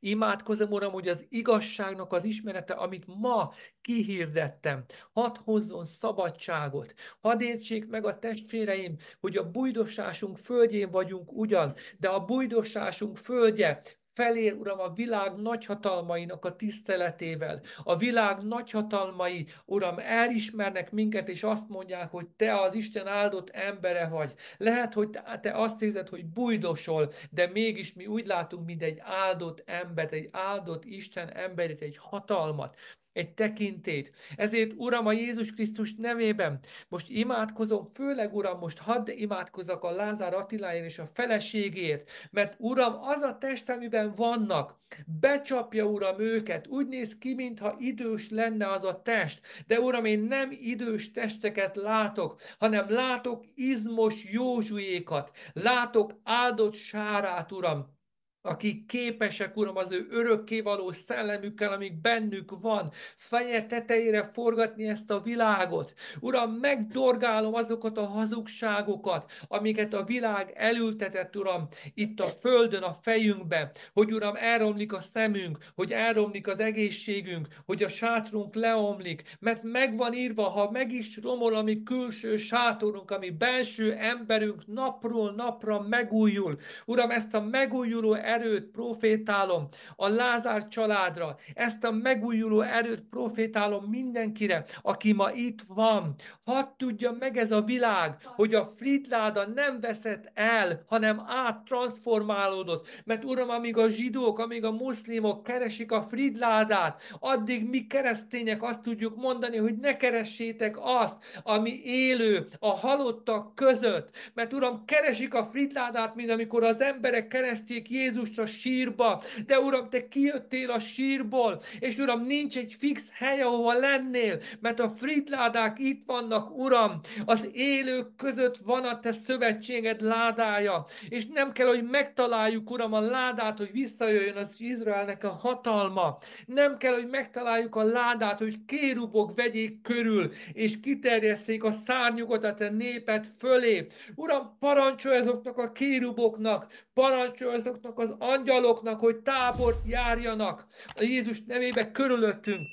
Imádkozom, Uram, hogy az igazságnak az ismerete, amit ma kihirdettem, hadd hozzon szabadságot. Hadd értsék meg a testvéreim, hogy a bujdosásunk földjén vagyunk ugyan, de a bujdosásunk földje felér, Uram, a világ nagyhatalmainak a tiszteletével. A világ nagyhatalmai, Uram, elismernek minket, és azt mondják, hogy Te az Isten áldott embere vagy. Lehet, hogy Te azt érzed, hogy bujdosol, de mégis mi úgy látunk, mint egy áldott embert, egy áldott Isten emberét, egy hatalmat egy tekintét. Ezért, Uram, a Jézus Krisztus nevében most imádkozom, főleg, Uram, most hadd imádkozzak a Lázár Attiláért és a feleségért, mert, Uram, az a test, amiben vannak, becsapja, Uram, őket, úgy néz ki, mintha idős lenne az a test, de, Uram, én nem idős testeket látok, hanem látok izmos józsuékat, látok áldott sárát, Uram, akik képesek, Uram, az ő való szellemükkel, amik bennük van, feje tetejére forgatni ezt a világot. Uram, megdorgálom azokat a hazugságokat, amiket a világ elültetett, Uram, itt a földön, a fejünkbe, hogy Uram, elromlik a szemünk, hogy elromlik az egészségünk, hogy a sátrunk leomlik, mert megvan írva, ha meg is romol a mi külső sátorunk, ami belső emberünk napról napra megújul. Uram, ezt a megújuló erőt profétálom a Lázár családra, ezt a megújuló erőt profétálom mindenkire, aki ma itt van. Hadd tudja meg ez a világ, hogy a Fridláda nem veszett el, hanem áttransformálódott. Mert Uram, amíg a zsidók, amíg a muszlimok keresik a Fridládát, addig mi keresztények azt tudjuk mondani, hogy ne keressétek azt, ami élő a halottak között. Mert Uram, keresik a Fridládát, mint amikor az emberek keresték Jézus Jézust a sírba. De Uram, te kijöttél a sírból, és Uram, nincs egy fix hely, ahova lennél, mert a fridládák itt vannak, Uram. Az élők között van a te szövetséged ládája, és nem kell, hogy megtaláljuk, Uram, a ládát, hogy visszajöjjön az Izraelnek a hatalma. Nem kell, hogy megtaláljuk a ládát, hogy kérubok vegyék körül, és kiterjesszék a szárnyukat a te népet fölé. Uram, parancsolj azoknak a kéruboknak, parancsolj azoknak az az angyaloknak, hogy tábort járjanak a Jézus nevébe körülöttünk.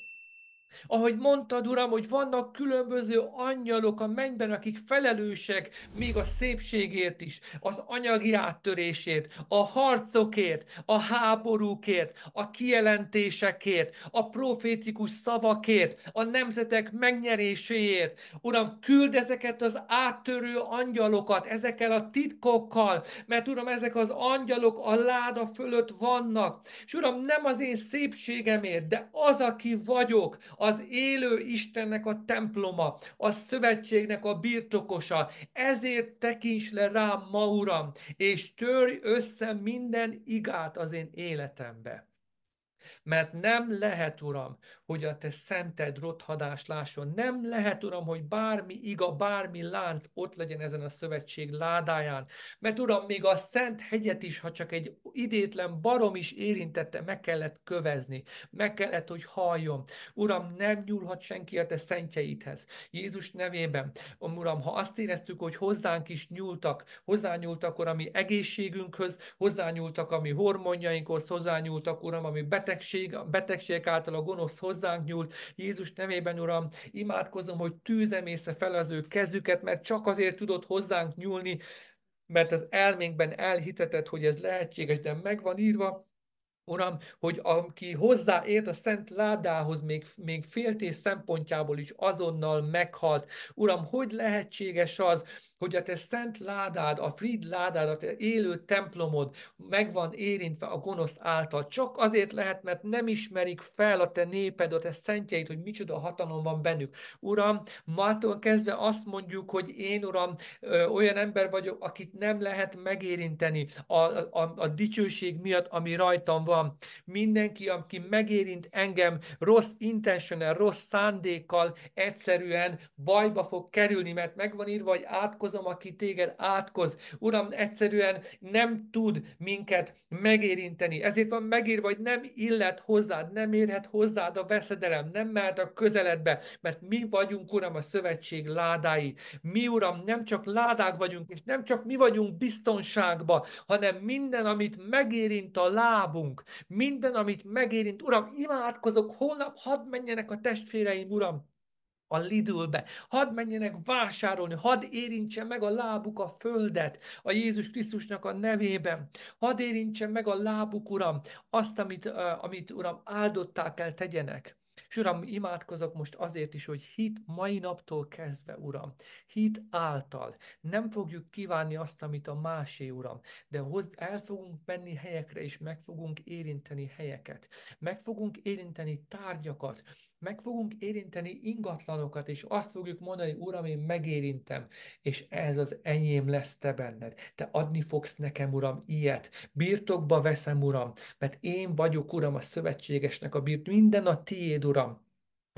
Ahogy mondtad, Uram, hogy vannak különböző angyalok a mennyben, akik felelősek még a szépségért is, az anyagi áttörésért, a harcokért, a háborúkért, a kijelentésekért, a profétikus szavakért, a nemzetek megnyeréséért. Uram, küld ezeket az áttörő angyalokat, ezekkel a titkokkal, mert Uram, ezek az angyalok a láda fölött vannak. És Uram, nem az én szépségemért, de az, aki vagyok, az élő Istennek a temploma, a szövetségnek a birtokosa. Ezért tekints le rám ma, Uram, és törj össze minden igát az én életembe. Mert nem lehet, Uram, hogy a te szented rothadás lásson. Nem lehet, Uram, hogy bármi iga, bármi lánc ott legyen ezen a szövetség ládáján. Mert Uram, még a szent hegyet is, ha csak egy idétlen barom is érintette, meg kellett kövezni. Meg kellett, hogy halljon. Uram, nem nyúlhat senki a te szentjeidhez. Jézus nevében, Uram, ha azt éreztük, hogy hozzánk is nyúltak, hozzányúltak, Uram, mi egészségünkhöz, hozzányúltak a mi hormonjainkhoz, hozzányúltak, Uram, a mi beteg betegség, a betegségek által a gonosz hozzánk nyúlt. Jézus nevében, Uram, imádkozom, hogy tűzemésze fel az ő kezüket, mert csak azért tudott hozzánk nyúlni, mert az elménkben elhitetett, hogy ez lehetséges, de meg van írva, Uram, hogy aki hozzáért a szent ládához, még, még féltés szempontjából is azonnal meghalt. Uram, hogy lehetséges az, hogy a te szent ládád, a frid ládád, a te élő templomod meg van érintve a gonosz által. Csak azért lehet, mert nem ismerik fel a te néped, a te szentjeit, hogy micsoda hatalom van bennük. Uram, mától kezdve azt mondjuk, hogy én, Uram, olyan ember vagyok, akit nem lehet megérinteni a, a, a dicsőség miatt, ami rajtam van. Mindenki, aki megérint engem rossz intentionel, rossz szándékkal, egyszerűen bajba fog kerülni, mert megvan írva, hogy átkozik imádkozom, aki téged átkoz. Uram, egyszerűen nem tud minket megérinteni. Ezért van megírva, hogy nem illet hozzád, nem érhet hozzád a veszedelem, nem mehet a közeledbe, mert mi vagyunk, Uram, a szövetség ládái. Mi, Uram, nem csak ládák vagyunk, és nem csak mi vagyunk biztonságba, hanem minden, amit megérint a lábunk, minden, amit megérint, Uram, imádkozok, holnap hadd menjenek a testvéreim, Uram, a Lidlbe, hadd menjenek vásárolni, hadd érintse meg a lábuk a földet a Jézus Krisztusnak a nevében, hadd érintse meg a lábuk, Uram, azt, amit, amit Uram, áldottá kell tegyenek. És Uram, imádkozok most azért is, hogy hit mai naptól kezdve, Uram, hit által nem fogjuk kívánni azt, amit a másé, Uram, de hozd el fogunk menni helyekre, és meg fogunk érinteni helyeket, meg fogunk érinteni tárgyakat, meg fogunk érinteni ingatlanokat, és azt fogjuk mondani, Uram, én megérintem, és ez az enyém lesz te benned. Te adni fogsz nekem, Uram, ilyet. Birtokba veszem, Uram, mert én vagyok, Uram, a szövetségesnek a birt. Minden a tiéd, Uram.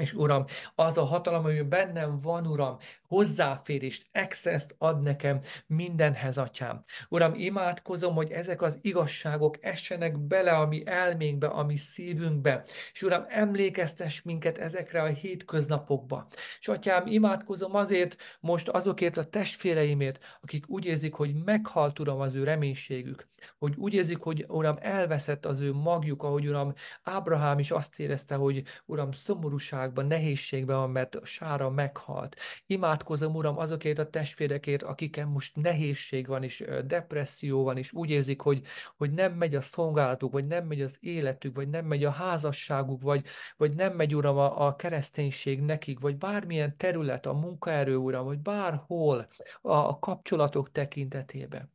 És Uram, az a hatalom, ami bennem van, Uram, hozzáférést, access ad nekem mindenhez, Atyám. Uram, imádkozom, hogy ezek az igazságok essenek bele a mi elménkbe, a mi szívünkbe. És Uram, emlékeztes minket ezekre a hétköznapokba. És Atyám, imádkozom azért most azokért a testvéreimért, akik úgy érzik, hogy meghalt, Uram, az ő reménységük. Hogy úgy érzik, hogy Uram, elveszett az ő magjuk, ahogy Uram, Ábrahám is azt érezte, hogy Uram, szomorúság válságban, nehézségben van, mert Sára meghalt. Imádkozom, Uram, azokért a testvérekért, akiken most nehézség van, és depresszió van, és úgy érzik, hogy, hogy nem megy a szolgálatuk, vagy nem megy az életük, vagy nem megy a házasságuk, vagy, vagy nem megy, Uram, a, a kereszténység nekik, vagy bármilyen terület, a munkaerő, Uram, vagy bárhol a, a kapcsolatok tekintetében.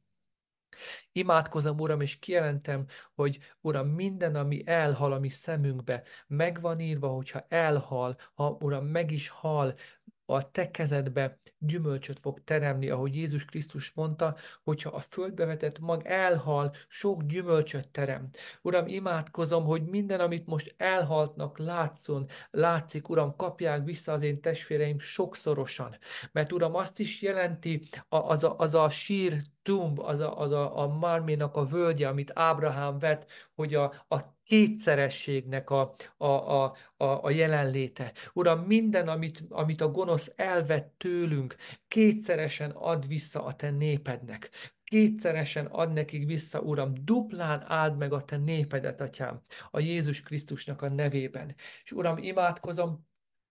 Imádkozom, Uram, és kijelentem, hogy Uram, minden, ami elhal a mi szemünkbe, megvan írva, hogyha elhal, ha Uram, meg is hal, a te kezedbe gyümölcsöt fog teremni, ahogy Jézus Krisztus mondta, hogyha a földbe vetett mag elhal, sok gyümölcsöt terem. Uram, imádkozom, hogy minden, amit most elhaltnak látszon, látszik, Uram, kapják vissza az én testvéreim sokszorosan. Mert Uram, azt is jelenti az a, az a sír tumb, az a, az a, a Márménak a völgye, amit Ábrahám vett, hogy a, a kétszerességnek a, a, a, a, a jelenléte. Uram, minden, amit, amit a gonosz elvett tőlünk, kétszeresen ad vissza a te népednek. Kétszeresen ad nekik vissza, Uram, duplán áld meg a te népedet, Atyám, a Jézus Krisztusnak a nevében. És Uram, imádkozom,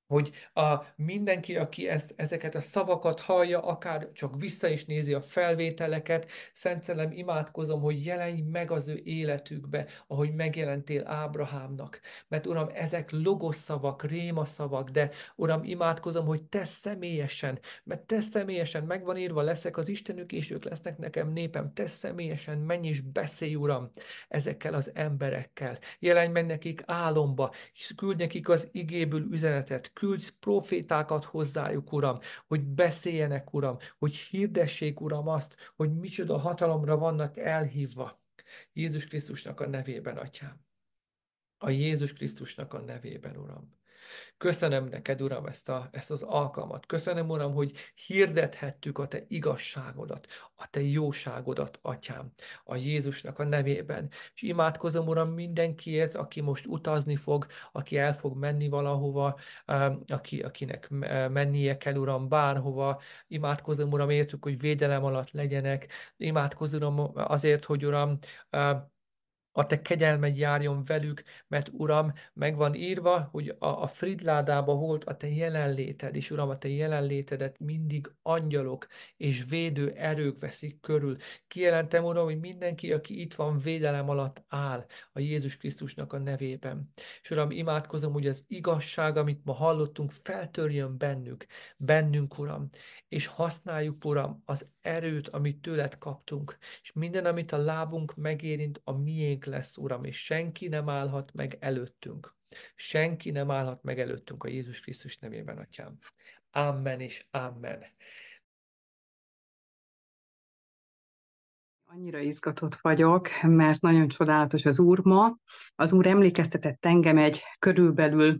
hogy a, mindenki, aki ezt, ezeket a szavakat hallja, akár csak vissza is nézi a felvételeket, Szentszelem imádkozom, hogy jelenj meg az ő életükbe, ahogy megjelentél Ábrahámnak. Mert Uram, ezek logos szavak, réma szavak, de Uram, imádkozom, hogy te személyesen, mert te személyesen megvan írva, leszek az Istenük, és ők lesznek nekem népem. Te személyesen menj és beszélj, Uram, ezekkel az emberekkel. Jelenj meg nekik álomba, és küldj nekik az igéből üzenetet, küldsz profétákat hozzájuk, Uram, hogy beszéljenek, Uram, hogy hirdessék, Uram, azt, hogy micsoda hatalomra vannak elhívva. Jézus Krisztusnak a nevében, Atyám. A Jézus Krisztusnak a nevében, Uram. Köszönöm neked, Uram, ezt, a, ezt az alkalmat. Köszönöm, Uram, hogy hirdethettük a te igazságodat, a te jóságodat, Atyám, a Jézusnak a nevében. És imádkozom, Uram, mindenkiért, aki most utazni fog, aki el fog menni valahova, aki, akinek e, mennie kell, Uram, bárhova. Imádkozom, Uram, értük, hogy védelem alatt legyenek. Imádkozom, Uram, azért, hogy Uram, a te kegyelmed járjon velük, mert Uram, meg van írva, hogy a, a Fridládába volt a te jelenléted, és Uram, a te jelenlétedet mindig angyalok és védő erők veszik körül. Kijelentem, Uram, hogy mindenki, aki itt van, védelem alatt áll a Jézus Krisztusnak a nevében. És Uram, imádkozom, hogy az igazság, amit ma hallottunk, feltörjön bennük, bennünk, Uram, és használjuk, Uram, az erőt, amit tőled kaptunk, és minden, amit a lábunk megérint, a miénk lesz, Uram, és senki nem állhat meg előttünk. Senki nem állhat meg előttünk a Jézus Krisztus nevében, Atyám. Amen és Amen. Annyira izgatott vagyok, mert nagyon csodálatos az Úr ma. Az Úr emlékeztetett engem egy körülbelül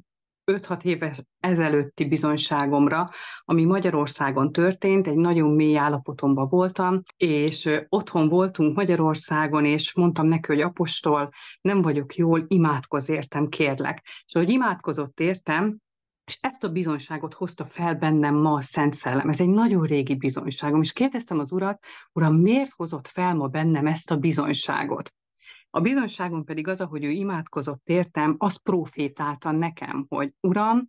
5-6 éves ezelőtti bizonyságomra, ami Magyarországon történt, egy nagyon mély állapotomban voltam, és otthon voltunk Magyarországon, és mondtam neki, hogy apostol, nem vagyok jól, imádkoz értem, kérlek. És hogy imádkozott értem, és ezt a bizonyságot hozta fel bennem ma a Szent Szellem. Ez egy nagyon régi bizonyságom, és kérdeztem az urat, uram, miért hozott fel ma bennem ezt a bizonyságot? A bizonyságom pedig az, ahogy ő imádkozott értem, az profétálta nekem, hogy Uram,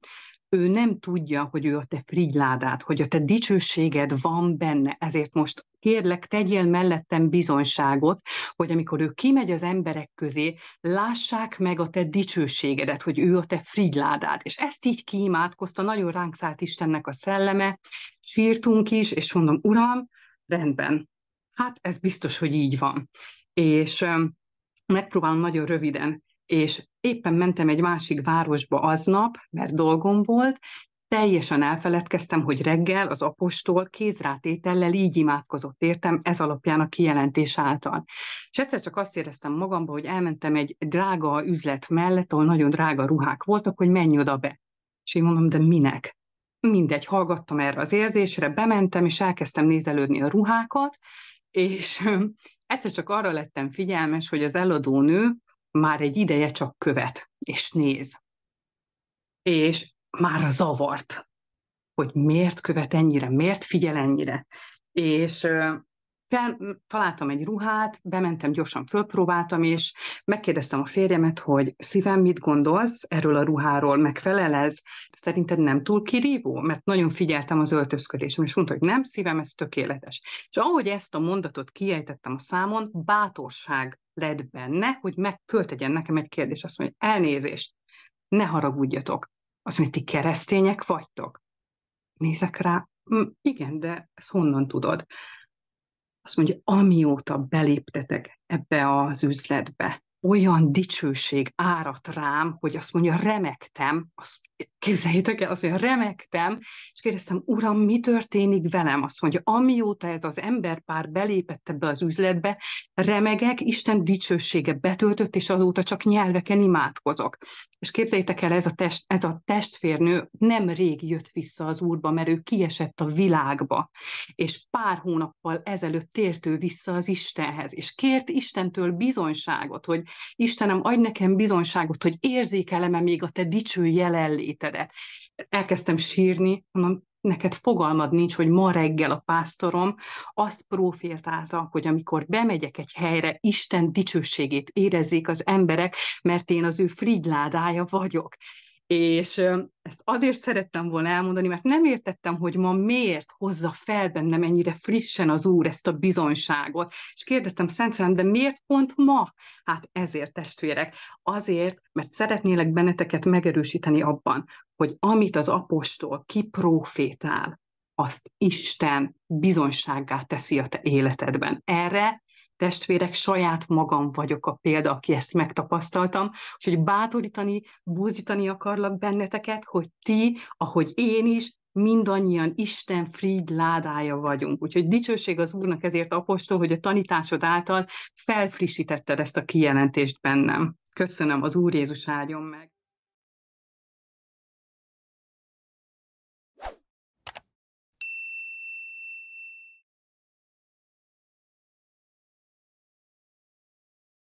ő nem tudja, hogy ő a te frigyládát, hogy a te dicsőséged van benne, ezért most kérlek, tegyél mellettem bizonyságot, hogy amikor ő kimegy az emberek közé, lássák meg a te dicsőségedet, hogy ő a te frigyládád. És ezt így kiimádkozta, nagyon ránk szállt Istennek a szelleme, sírtunk is, és mondom, Uram, rendben, hát ez biztos, hogy így van. És megpróbálom nagyon röviden, és éppen mentem egy másik városba aznap, mert dolgom volt, teljesen elfeledkeztem, hogy reggel az apostol kézrátétellel így imádkozott értem, ez alapján a kijelentés által. És egyszer csak azt éreztem magamban, hogy elmentem egy drága üzlet mellett, ahol nagyon drága ruhák voltak, hogy menj oda be. És én mondom, de minek? Mindegy, hallgattam erre az érzésre, bementem, és elkezdtem nézelődni a ruhákat, és egyszer csak arra lettem figyelmes, hogy az eladónő már egy ideje csak követ, és néz. És már zavart, hogy miért követ ennyire, miért figyel ennyire. És fel, találtam egy ruhát, bementem, gyorsan fölpróbáltam, és megkérdeztem a férjemet, hogy szívem, mit gondolsz erről a ruháról, megfelel ez? Szerinted nem túl kirívó? Mert nagyon figyeltem az öltözködésem, és mondta, hogy nem, szívem, ez tökéletes. És ahogy ezt a mondatot kiejtettem a számon, bátorság lett benne, hogy meg föltegyen nekem egy kérdést, azt mondja, elnézést, ne haragudjatok. Azt mondja, ti keresztények vagytok? Nézek rá, igen, de ezt honnan tudod? Azt mondja, amióta beléptetek ebbe az üzletbe, olyan dicsőség árat rám, hogy azt mondja, remektem, azt képzeljétek el, az olyan remektem, és kérdeztem, uram, mi történik velem? Azt mondja, amióta ez az emberpár belépett ebbe az üzletbe, remegek, Isten dicsősége betöltött, és azóta csak nyelveken imádkozok. És képzeljétek el, ez a, test, ez a testvérnő nem rég jött vissza az úrba, mert ő kiesett a világba, és pár hónappal ezelőtt tért ő vissza az Istenhez, és kért Istentől bizonyságot, hogy Istenem, adj nekem bizonyságot, hogy érzékelem-e még a te dicső jelenlét ítedet. Elkezdtem sírni, mondom, neked fogalmad nincs, hogy ma reggel a pásztorom azt profértálta, hogy amikor bemegyek egy helyre, Isten dicsőségét érezzék az emberek, mert én az ő frigyládája vagyok. És ezt azért szerettem volna elmondani, mert nem értettem, hogy ma miért hozza fel bennem ennyire frissen az Úr ezt a bizonyságot. És kérdeztem Szent Szellem, de miért pont ma? Hát ezért, testvérek. Azért, mert szeretnélek benneteket megerősíteni abban, hogy amit az apostol kiprófétál, azt Isten bizonyságá teszi a te életedben. Erre testvérek, saját magam vagyok a példa, aki ezt megtapasztaltam, úgyhogy bátorítani, búzítani akarlak benneteket, hogy ti, ahogy én is, mindannyian Isten Fried ládája vagyunk. Úgyhogy dicsőség az Úrnak ezért, apostol, hogy a tanításod által felfrissítetted ezt a kijelentést bennem. Köszönöm, az Úr Jézus áldjon meg.